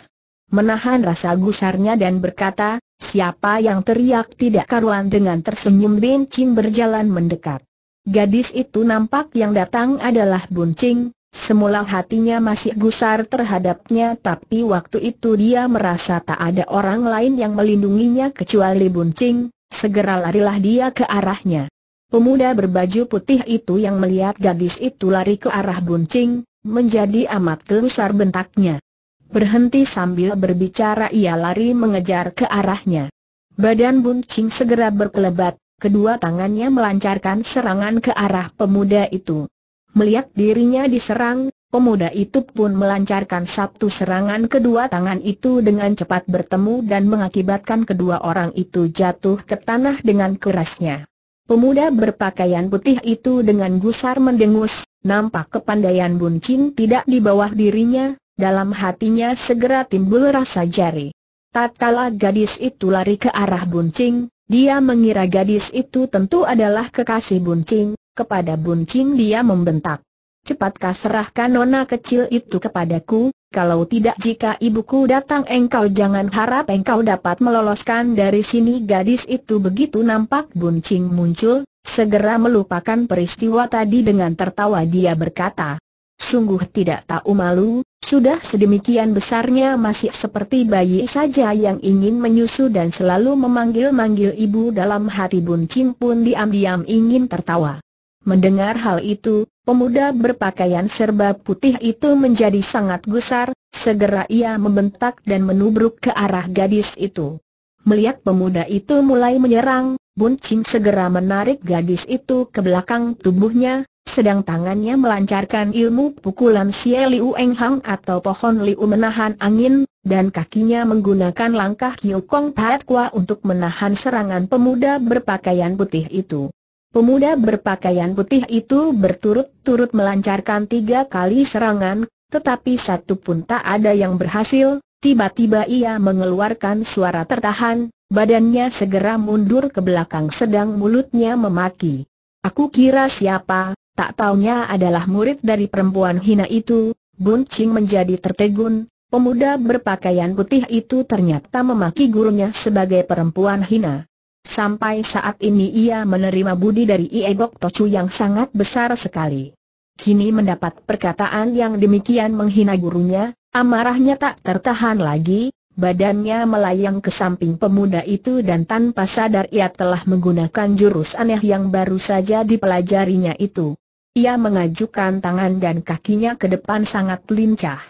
A: Menahan rasa gusarnya dan berkata, siapa yang teriak tidak karuan dengan tersenyum Bincing berjalan mendekat. Gadis itu nampak yang datang adalah Buncing, semula hatinya masih gusar terhadapnya tapi waktu itu dia merasa tak ada orang lain yang melindunginya kecuali Buncing, segera larilah dia ke arahnya. Pemuda berbaju putih itu yang melihat gadis itu lari ke arah buncing, menjadi amat kelusar bentaknya. Berhenti sambil berbicara ia lari mengejar ke arahnya. Badan buncing segera berkelebat, kedua tangannya melancarkan serangan ke arah pemuda itu. Melihat dirinya diserang, Pemuda itu pun melancarkan satu serangan kedua tangan itu dengan cepat bertemu dan mengakibatkan kedua orang itu jatuh ke tanah dengan kerasnya. Pemuda berpakaian putih itu dengan gusar mendengus, nampak kepandaian buncin tidak di bawah dirinya, dalam hatinya segera timbul rasa jari. Tatkala gadis itu lari ke arah buncing, dia mengira gadis itu tentu adalah kekasih buncing, kepada buncing dia membentak cepatkah serahkan nona kecil itu kepadaku, kalau tidak jika ibuku datang engkau jangan harap engkau dapat meloloskan dari sini gadis itu begitu nampak buncing muncul, segera melupakan peristiwa tadi dengan tertawa dia berkata, sungguh tidak tahu malu, sudah sedemikian besarnya masih seperti bayi saja yang ingin menyusu dan selalu memanggil-manggil ibu dalam hati buncing pun diam-diam ingin tertawa. Mendengar hal itu, Pemuda berpakaian serba putih itu menjadi sangat gusar, segera ia membentak dan menubruk ke arah gadis itu. Melihat pemuda itu mulai menyerang, Bun Ching segera menarik gadis itu ke belakang tubuhnya, sedang tangannya melancarkan ilmu pukulan Xie Liu Eng Hang atau pohon Liu menahan angin, dan kakinya menggunakan langkah Kiu Kong Pat Kwa untuk menahan serangan pemuda berpakaian putih itu. Pemuda berpakaian putih itu berturut-turut melancarkan tiga kali serangan, tetapi satu pun tak ada yang berhasil, tiba-tiba ia mengeluarkan suara tertahan, badannya segera mundur ke belakang sedang mulutnya memaki. Aku kira siapa, tak taunya adalah murid dari perempuan hina itu, Bun Ching menjadi tertegun, pemuda berpakaian putih itu ternyata memaki gurunya sebagai perempuan hina. Sampai saat ini ia menerima budi dari Iegok Tochu yang sangat besar sekali. Kini mendapat perkataan yang demikian menghina gurunya, amarahnya tak tertahan lagi, badannya melayang ke samping pemuda itu dan tanpa sadar ia telah menggunakan jurus aneh yang baru saja dipelajarinya itu. Ia mengajukan tangan dan kakinya ke depan sangat lincah.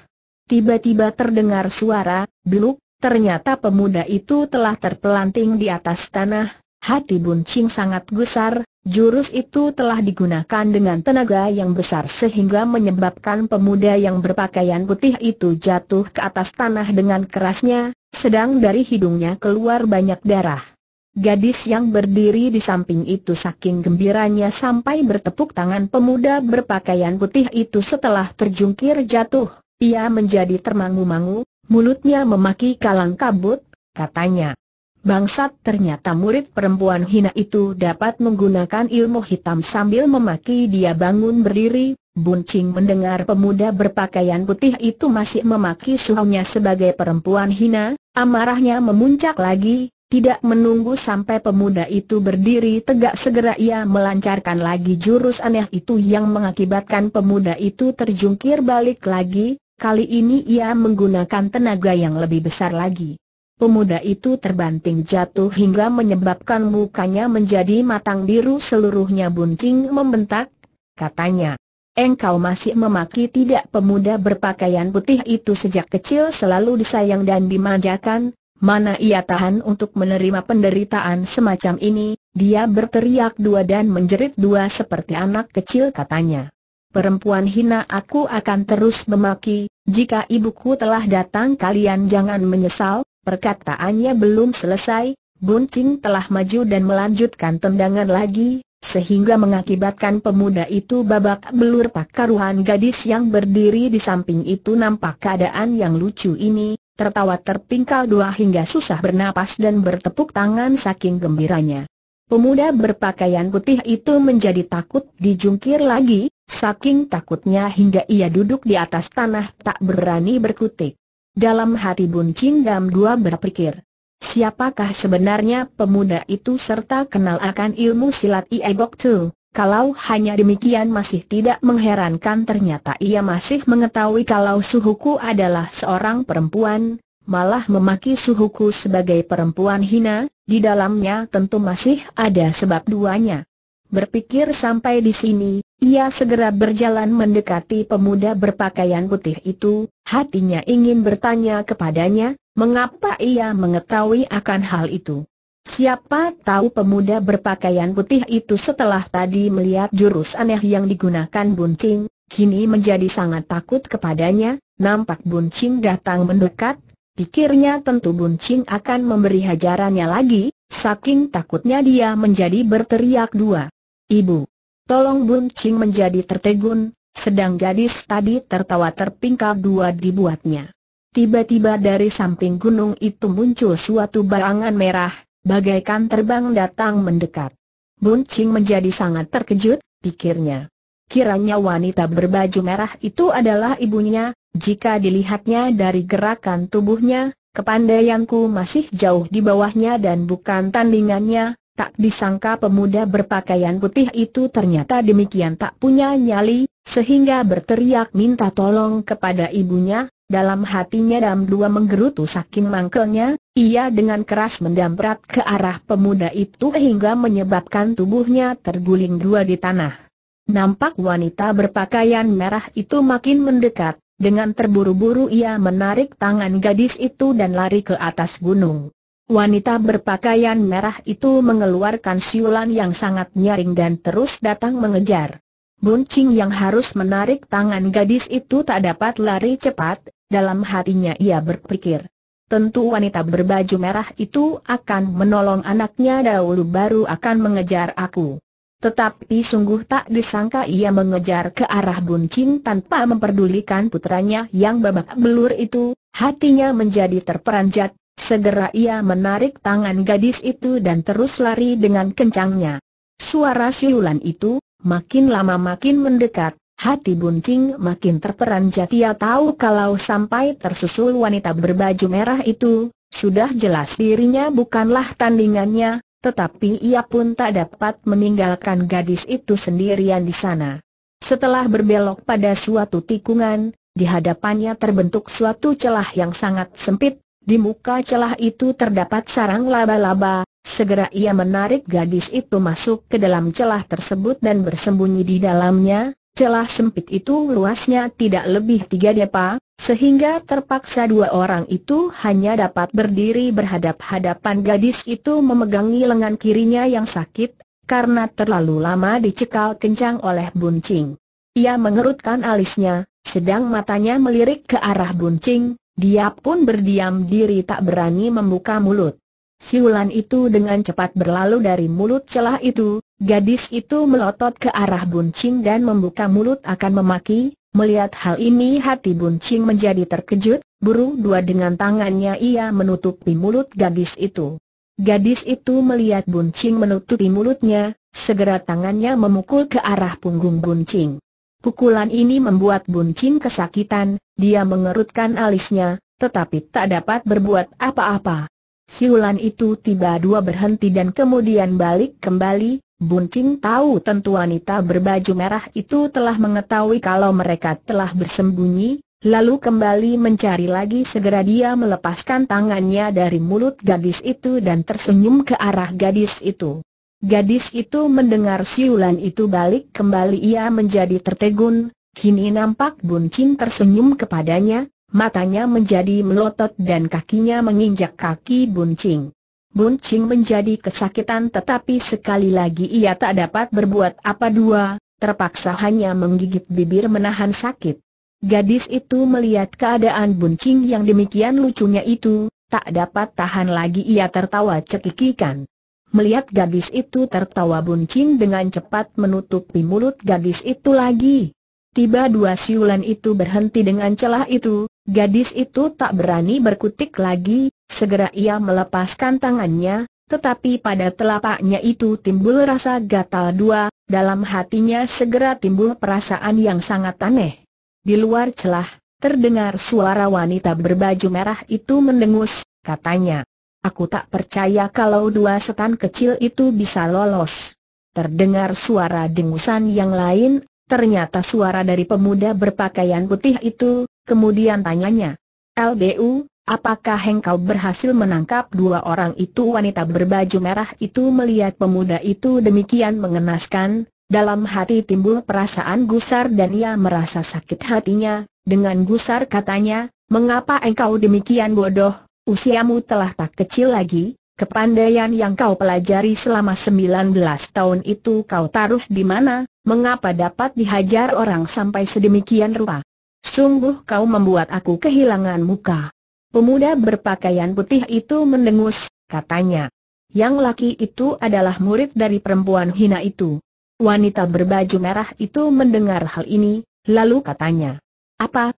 A: Tiba-tiba terdengar suara, beluk, Ternyata pemuda itu telah terpelanting di atas tanah, hati buncing sangat gusar, jurus itu telah digunakan dengan tenaga yang besar sehingga menyebabkan pemuda yang berpakaian putih itu jatuh ke atas tanah dengan kerasnya, sedang dari hidungnya keluar banyak darah. Gadis yang berdiri di samping itu saking gembiranya sampai bertepuk tangan pemuda berpakaian putih itu setelah terjungkir jatuh. Ia menjadi termangu-mangu, Mulutnya memaki kalang kabut, katanya. Bangsat ternyata murid perempuan hina itu dapat menggunakan ilmu hitam sambil memaki dia bangun berdiri, Buncing mendengar pemuda berpakaian putih itu masih memaki suhunya sebagai perempuan hina, amarahnya memuncak lagi, tidak menunggu sampai pemuda itu berdiri tegak segera ia melancarkan lagi jurus aneh itu yang mengakibatkan pemuda itu terjungkir balik lagi, Kali ini ia menggunakan tenaga yang lebih besar lagi. Pemuda itu terbanting jatuh hingga menyebabkan mukanya menjadi matang biru seluruhnya bunting membentak, katanya. Engkau masih memaki tidak pemuda berpakaian putih itu sejak kecil selalu disayang dan dimanjakan, mana ia tahan untuk menerima penderitaan semacam ini, dia berteriak dua dan menjerit dua seperti anak kecil katanya perempuan hina aku akan terus memaki, jika ibuku telah datang kalian jangan menyesal, perkataannya belum selesai, Bunting telah maju dan melanjutkan tendangan lagi, sehingga mengakibatkan pemuda itu babak belur pakaruhan gadis yang berdiri di samping itu nampak keadaan yang lucu ini, tertawa terpingkal dua hingga susah bernapas dan bertepuk tangan saking gembiranya. Pemuda berpakaian putih itu menjadi takut dijungkir lagi, Saking takutnya hingga ia duduk di atas tanah tak berani berkutik. Dalam hati Bun Gam dua berpikir. Siapakah sebenarnya pemuda itu serta kenal akan ilmu silat iebok Tu? Kalau hanya demikian masih tidak mengherankan ternyata ia masih mengetahui kalau Suhuku adalah seorang perempuan, malah memaki Suhuku sebagai perempuan hina, di dalamnya tentu masih ada sebab duanya. Berpikir sampai di sini, ia segera berjalan mendekati pemuda berpakaian putih itu, hatinya ingin bertanya kepadanya, mengapa ia mengetahui akan hal itu. Siapa tahu pemuda berpakaian putih itu setelah tadi melihat jurus aneh yang digunakan Buncing, kini menjadi sangat takut kepadanya, nampak Buncing datang mendekat, pikirnya tentu Buncing akan memberi hajarannya lagi, saking takutnya dia menjadi berteriak dua. Ibu, Tolong Bun Ching menjadi tertegun, sedang gadis tadi tertawa terpingkal dua dibuatnya. Tiba-tiba dari samping gunung itu muncul suatu barangan merah, bagaikan terbang datang mendekat. Bun Ching menjadi sangat terkejut, pikirnya. Kiranya wanita berbaju merah itu adalah ibunya, jika dilihatnya dari gerakan tubuhnya, kepandaianku masih jauh di bawahnya dan bukan tandingannya, Tak disangka pemuda berpakaian putih itu ternyata demikian tak punya nyali, sehingga berteriak minta tolong kepada ibunya, dalam hatinya dam dua menggerutu saking mangkelnya, ia dengan keras mendamprat ke arah pemuda itu hingga menyebabkan tubuhnya terguling dua di tanah. Nampak wanita berpakaian merah itu makin mendekat, dengan terburu-buru ia menarik tangan gadis itu dan lari ke atas gunung. Wanita berpakaian merah itu mengeluarkan siulan yang sangat nyaring dan terus datang mengejar. Buncing yang harus menarik tangan gadis itu tak dapat lari cepat, dalam hatinya ia berpikir. Tentu wanita berbaju merah itu akan menolong anaknya dahulu baru akan mengejar aku. Tetapi sungguh tak disangka ia mengejar ke arah Buncing tanpa memperdulikan putranya yang babak belur itu, hatinya menjadi terperanjat, Segera ia menarik tangan gadis itu dan terus lari dengan kencangnya. Suara siulan itu, makin lama makin mendekat, hati Buncing makin terperanjat ia tahu kalau sampai tersusul wanita berbaju merah itu, sudah jelas dirinya bukanlah tandingannya, tetapi ia pun tak dapat meninggalkan gadis itu sendirian di sana. Setelah berbelok pada suatu tikungan, di hadapannya terbentuk suatu celah yang sangat sempit, di muka celah itu terdapat sarang laba-laba, segera ia menarik gadis itu masuk ke dalam celah tersebut dan bersembunyi di dalamnya. Celah sempit itu luasnya tidak lebih tiga depa, sehingga terpaksa dua orang itu hanya dapat berdiri berhadap-hadapan gadis itu memegangi lengan kirinya yang sakit, karena terlalu lama dicekal kencang oleh buncing. Ia mengerutkan alisnya, sedang matanya melirik ke arah buncing, dia pun berdiam diri tak berani membuka mulut. Siulan itu dengan cepat berlalu dari mulut celah itu, gadis itu melotot ke arah buncing dan membuka mulut akan memaki, melihat hal ini hati buncing menjadi terkejut, buru dua dengan tangannya ia menutupi mulut gadis itu. Gadis itu melihat buncing menutupi mulutnya, segera tangannya memukul ke arah punggung buncing. Pukulan ini membuat buncing kesakitan, dia mengerutkan alisnya, tetapi tak dapat berbuat apa-apa. Siulan itu tiba-dua berhenti dan kemudian balik kembali, Bunting tahu tentu wanita berbaju merah itu telah mengetahui kalau mereka telah bersembunyi, lalu kembali mencari lagi segera dia melepaskan tangannya dari mulut gadis itu dan tersenyum ke arah gadis itu. Gadis itu mendengar siulan itu balik kembali ia menjadi tertegun, Kini nampak Bun Chin tersenyum kepadanya, matanya menjadi melotot dan kakinya menginjak kaki Bun Chin. Bun Chin menjadi kesakitan tetapi sekali lagi ia tak dapat berbuat apa dua, terpaksa hanya menggigit bibir menahan sakit. Gadis itu melihat keadaan Bun yang demikian lucunya itu, tak dapat tahan lagi ia tertawa cekikikan. Melihat gadis itu tertawa Bun dengan cepat menutupi mulut gadis itu lagi. Tiba dua siulan itu berhenti dengan celah itu, gadis itu tak berani berkutik lagi, segera ia melepaskan tangannya, tetapi pada telapaknya itu timbul rasa gatal dua, dalam hatinya segera timbul perasaan yang sangat aneh. Di luar celah, terdengar suara wanita berbaju merah itu mendengus, katanya. Aku tak percaya kalau dua setan kecil itu bisa lolos. Terdengar suara dengusan yang lain, Ternyata suara dari pemuda berpakaian putih itu, kemudian tanyanya. LBU, apakah engkau berhasil menangkap dua orang itu? Wanita berbaju merah itu melihat pemuda itu demikian mengenaskan, dalam hati timbul perasaan gusar dan ia merasa sakit hatinya, dengan gusar katanya, mengapa engkau demikian bodoh, usiamu telah tak kecil lagi, Kepandaian yang kau pelajari selama 19 tahun itu kau taruh di mana, mengapa dapat dihajar orang sampai sedemikian rupa? Sungguh kau membuat aku kehilangan muka. Pemuda berpakaian putih itu mendengus, katanya. Yang laki itu adalah murid dari perempuan hina itu. Wanita berbaju merah itu mendengar hal ini, lalu katanya. Apa?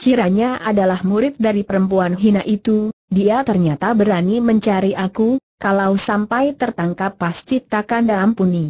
A: Kiranya adalah murid dari perempuan hina itu, dia ternyata berani mencari aku, kalau sampai tertangkap pasti takkan diampuni.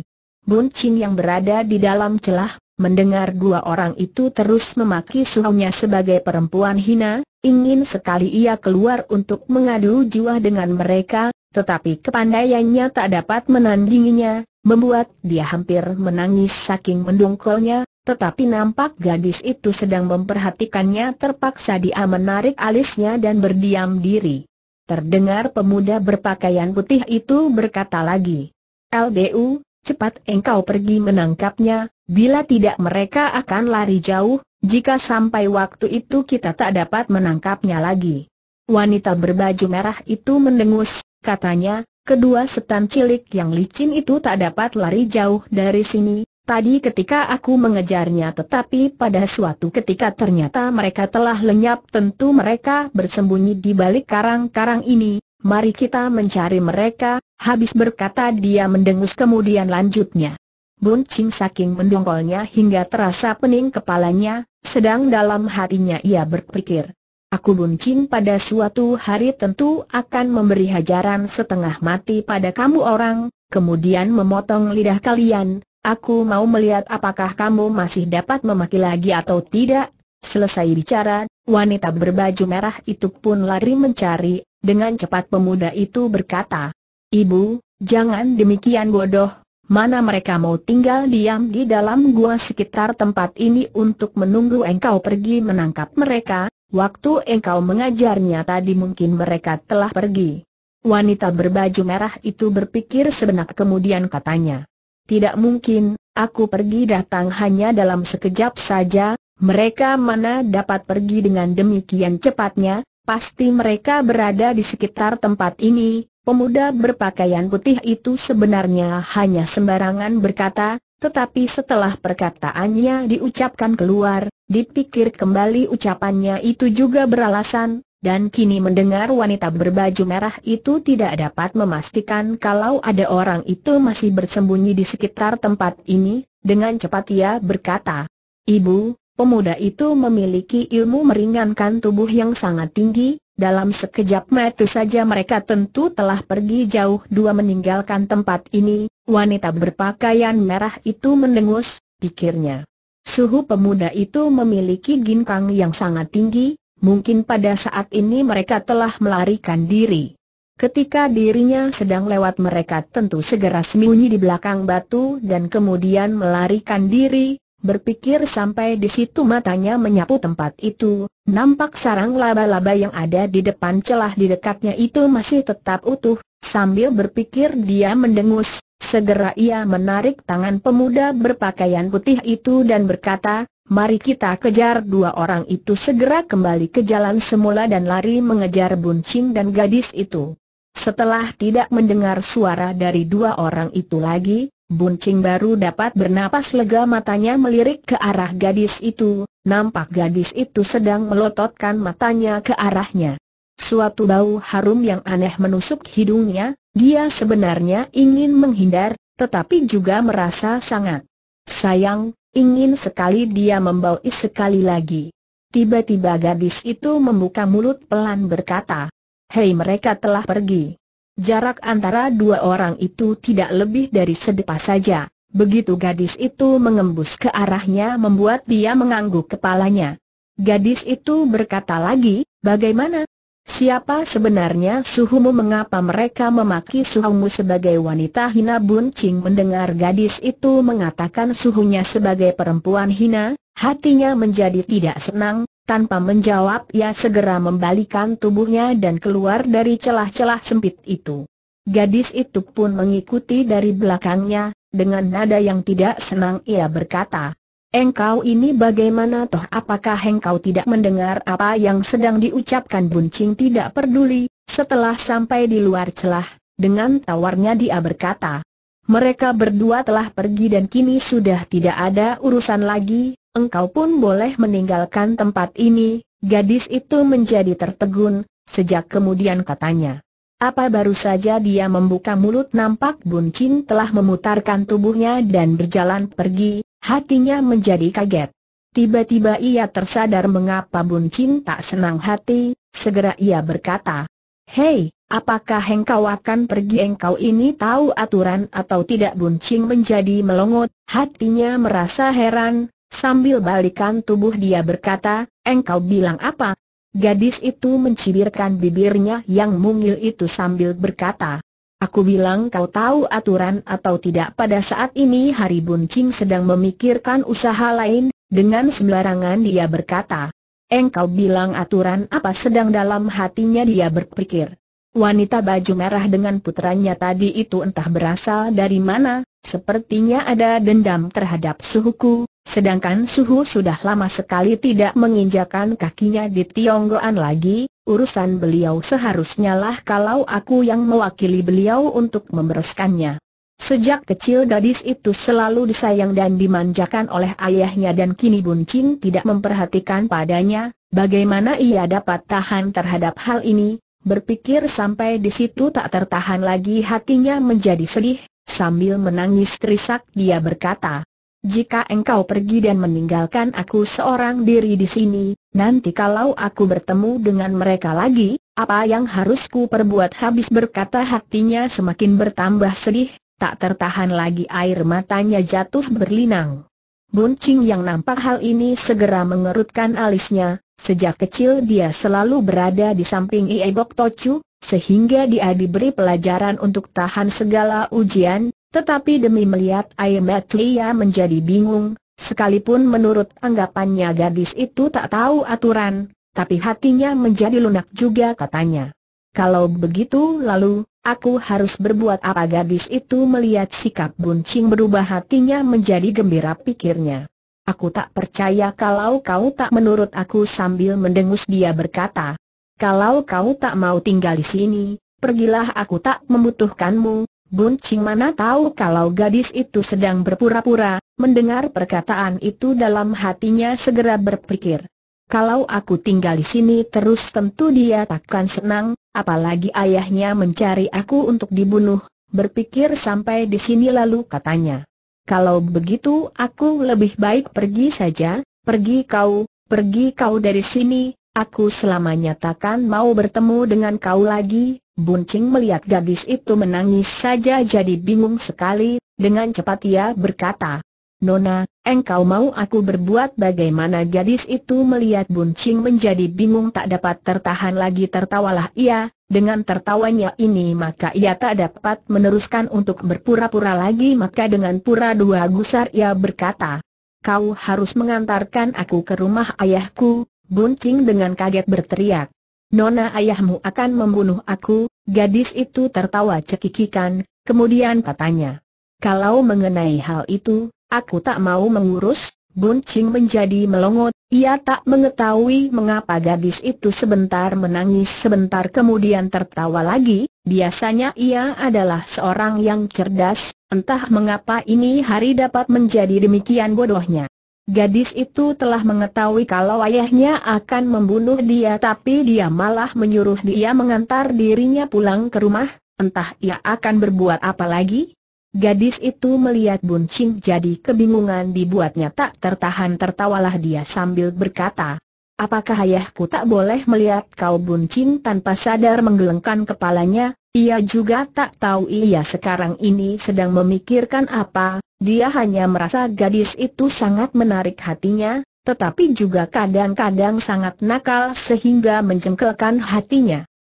A: Bun Chin yang berada di dalam celah, mendengar dua orang itu terus memaki suhunya sebagai perempuan hina, ingin sekali ia keluar untuk mengadu jiwa dengan mereka, tetapi kepandaiannya tak dapat menandinginya, membuat dia hampir menangis saking mendongkolnya, tetapi nampak gadis itu sedang memperhatikannya terpaksa dia menarik alisnya dan berdiam diri. Terdengar pemuda berpakaian putih itu berkata lagi. LBU, cepat engkau pergi menangkapnya, bila tidak mereka akan lari jauh, jika sampai waktu itu kita tak dapat menangkapnya lagi. Wanita berbaju merah itu mendengus, katanya, kedua setan cilik yang licin itu tak dapat lari jauh dari sini, Tadi ketika aku mengejarnya tetapi pada suatu ketika ternyata mereka telah lenyap tentu mereka bersembunyi di balik karang-karang ini, mari kita mencari mereka, habis berkata dia mendengus kemudian lanjutnya. Bun Ching saking mendongkolnya hingga terasa pening kepalanya, sedang dalam hatinya ia berpikir. Aku Bun Ching pada suatu hari tentu akan memberi hajaran setengah mati pada kamu orang, kemudian memotong lidah kalian, Aku mau melihat apakah kamu masih dapat memaki lagi atau tidak. Selesai bicara, wanita berbaju merah itu pun lari mencari, dengan cepat pemuda itu berkata, Ibu, jangan demikian bodoh, mana mereka mau tinggal diam di dalam gua sekitar tempat ini untuk menunggu engkau pergi menangkap mereka, waktu engkau mengajarnya tadi mungkin mereka telah pergi. Wanita berbaju merah itu berpikir sebenak kemudian katanya, tidak mungkin, aku pergi datang hanya dalam sekejap saja, mereka mana dapat pergi dengan demikian cepatnya, pasti mereka berada di sekitar tempat ini. Pemuda berpakaian putih itu sebenarnya hanya sembarangan berkata, tetapi setelah perkataannya diucapkan keluar, dipikir kembali ucapannya itu juga beralasan, dan kini mendengar wanita berbaju merah itu tidak dapat memastikan kalau ada orang itu masih bersembunyi di sekitar tempat ini, dengan cepat ia berkata, Ibu, pemuda itu memiliki ilmu meringankan tubuh yang sangat tinggi, dalam sekejap mata saja mereka tentu telah pergi jauh dua meninggalkan tempat ini, wanita berpakaian merah itu mendengus, pikirnya. Suhu pemuda itu memiliki ginkang yang sangat tinggi, mungkin pada saat ini mereka telah melarikan diri. Ketika dirinya sedang lewat mereka tentu segera sembunyi di belakang batu dan kemudian melarikan diri, berpikir sampai di situ matanya menyapu tempat itu, nampak sarang laba-laba yang ada di depan celah di dekatnya itu masih tetap utuh, sambil berpikir dia mendengus, segera ia menarik tangan pemuda berpakaian putih itu dan berkata, Mari kita kejar dua orang itu segera kembali ke jalan semula dan lari mengejar buncing dan gadis itu. Setelah tidak mendengar suara dari dua orang itu lagi, buncing baru dapat bernapas lega matanya melirik ke arah gadis itu, nampak gadis itu sedang melototkan matanya ke arahnya. Suatu bau harum yang aneh menusuk hidungnya, dia sebenarnya ingin menghindar, tetapi juga merasa sangat sayang, Ingin sekali dia membaui sekali lagi. Tiba-tiba gadis itu membuka mulut pelan berkata, Hei mereka telah pergi. Jarak antara dua orang itu tidak lebih dari sedepa saja. Begitu gadis itu mengembus ke arahnya membuat dia mengangguk kepalanya. Gadis itu berkata lagi, bagaimana, Siapa sebenarnya Suhumu mengapa mereka memaki Suhumu sebagai wanita hina Bun Ching mendengar gadis itu mengatakan suhunya sebagai perempuan hina, hatinya menjadi tidak senang, tanpa menjawab ia segera membalikan tubuhnya dan keluar dari celah-celah sempit itu. Gadis itu pun mengikuti dari belakangnya, dengan nada yang tidak senang ia berkata, Engkau ini bagaimana toh apakah engkau tidak mendengar apa yang sedang diucapkan Buncing tidak peduli, setelah sampai di luar celah, dengan tawarnya dia berkata. Mereka berdua telah pergi dan kini sudah tidak ada urusan lagi, engkau pun boleh meninggalkan tempat ini, gadis itu menjadi tertegun, sejak kemudian katanya. Apa baru saja dia membuka mulut nampak Buncin telah memutarkan tubuhnya dan berjalan pergi, Hatinya menjadi kaget. Tiba-tiba ia tersadar mengapa Bun Chin tak senang hati, segera ia berkata, Hei, apakah engkau akan pergi engkau ini tahu aturan atau tidak Bun Chin menjadi melongot, hatinya merasa heran, sambil balikan tubuh dia berkata, engkau bilang apa? Gadis itu mencibirkan bibirnya yang mungil itu sambil berkata, Aku bilang kau tahu aturan atau tidak pada saat ini Hari Buncing sedang memikirkan usaha lain, dengan sembarangan dia berkata. Engkau bilang aturan apa sedang dalam hatinya dia berpikir. Wanita baju merah dengan putranya tadi itu entah berasal dari mana, sepertinya ada dendam terhadap suhuku, Sedangkan Suhu sudah lama sekali tidak menginjakan kakinya di Tionggoan lagi, urusan beliau seharusnya lah kalau aku yang mewakili beliau untuk membereskannya. Sejak kecil gadis itu selalu disayang dan dimanjakan oleh ayahnya dan kini Ching tidak memperhatikan padanya, bagaimana ia dapat tahan terhadap hal ini, berpikir sampai di situ tak tertahan lagi hatinya menjadi sedih, sambil menangis terisak dia berkata, jika engkau pergi dan meninggalkan aku seorang diri di sini, nanti kalau aku bertemu dengan mereka lagi, apa yang harus ku perbuat habis berkata hatinya semakin bertambah sedih, tak tertahan lagi air matanya jatuh berlinang. Buncing yang nampak hal ini segera mengerutkan alisnya, sejak kecil dia selalu berada di samping Iebok Tocu, sehingga dia diberi pelajaran untuk tahan segala ujian, tetapi demi melihat ia menjadi bingung, sekalipun menurut anggapannya gadis itu tak tahu aturan, tapi hatinya menjadi lunak juga katanya. Kalau begitu lalu, aku harus berbuat apa gadis itu melihat sikap buncing berubah hatinya menjadi gembira pikirnya. Aku tak percaya kalau kau tak menurut aku sambil mendengus dia berkata. Kalau kau tak mau tinggal di sini, pergilah aku tak membutuhkanmu, Bun Ching mana tahu kalau gadis itu sedang berpura-pura, mendengar perkataan itu dalam hatinya segera berpikir. Kalau aku tinggal di sini terus tentu dia takkan senang, apalagi ayahnya mencari aku untuk dibunuh, berpikir sampai di sini lalu katanya. Kalau begitu aku lebih baik pergi saja, pergi kau, pergi kau dari sini, aku selamanya takkan mau bertemu dengan kau lagi, Buncing melihat gadis itu menangis saja jadi bingung sekali, dengan cepat ia berkata, Nona, engkau mau aku berbuat bagaimana gadis itu melihat Buncing menjadi bingung tak dapat tertahan lagi tertawalah ia, dengan tertawanya ini maka ia tak dapat meneruskan untuk berpura-pura lagi maka dengan pura dua gusar ia berkata, Kau harus mengantarkan aku ke rumah ayahku, Buncing dengan kaget berteriak. Nona ayahmu akan membunuh aku, gadis itu tertawa cekikikan, kemudian katanya. Kalau mengenai hal itu, aku tak mau mengurus, Buncing menjadi melongot, ia tak mengetahui mengapa gadis itu sebentar menangis sebentar kemudian tertawa lagi, biasanya ia adalah seorang yang cerdas, entah mengapa ini hari dapat menjadi demikian bodohnya. Gadis itu telah mengetahui kalau ayahnya akan membunuh dia tapi dia malah menyuruh dia mengantar dirinya pulang ke rumah, entah ia akan berbuat apa lagi. Gadis itu melihat Bun Ching jadi kebingungan dibuatnya tak tertahan tertawalah dia sambil berkata, Apakah ayahku tak boleh melihat kau Bun Ching tanpa sadar menggelengkan kepalanya, ia juga tak tahu ia sekarang ini sedang memikirkan apa, dia hanya merasa gadis itu sangat menarik hatinya, tetapi juga kadang-kadang sangat nakal sehingga mencengkelkan hatinya.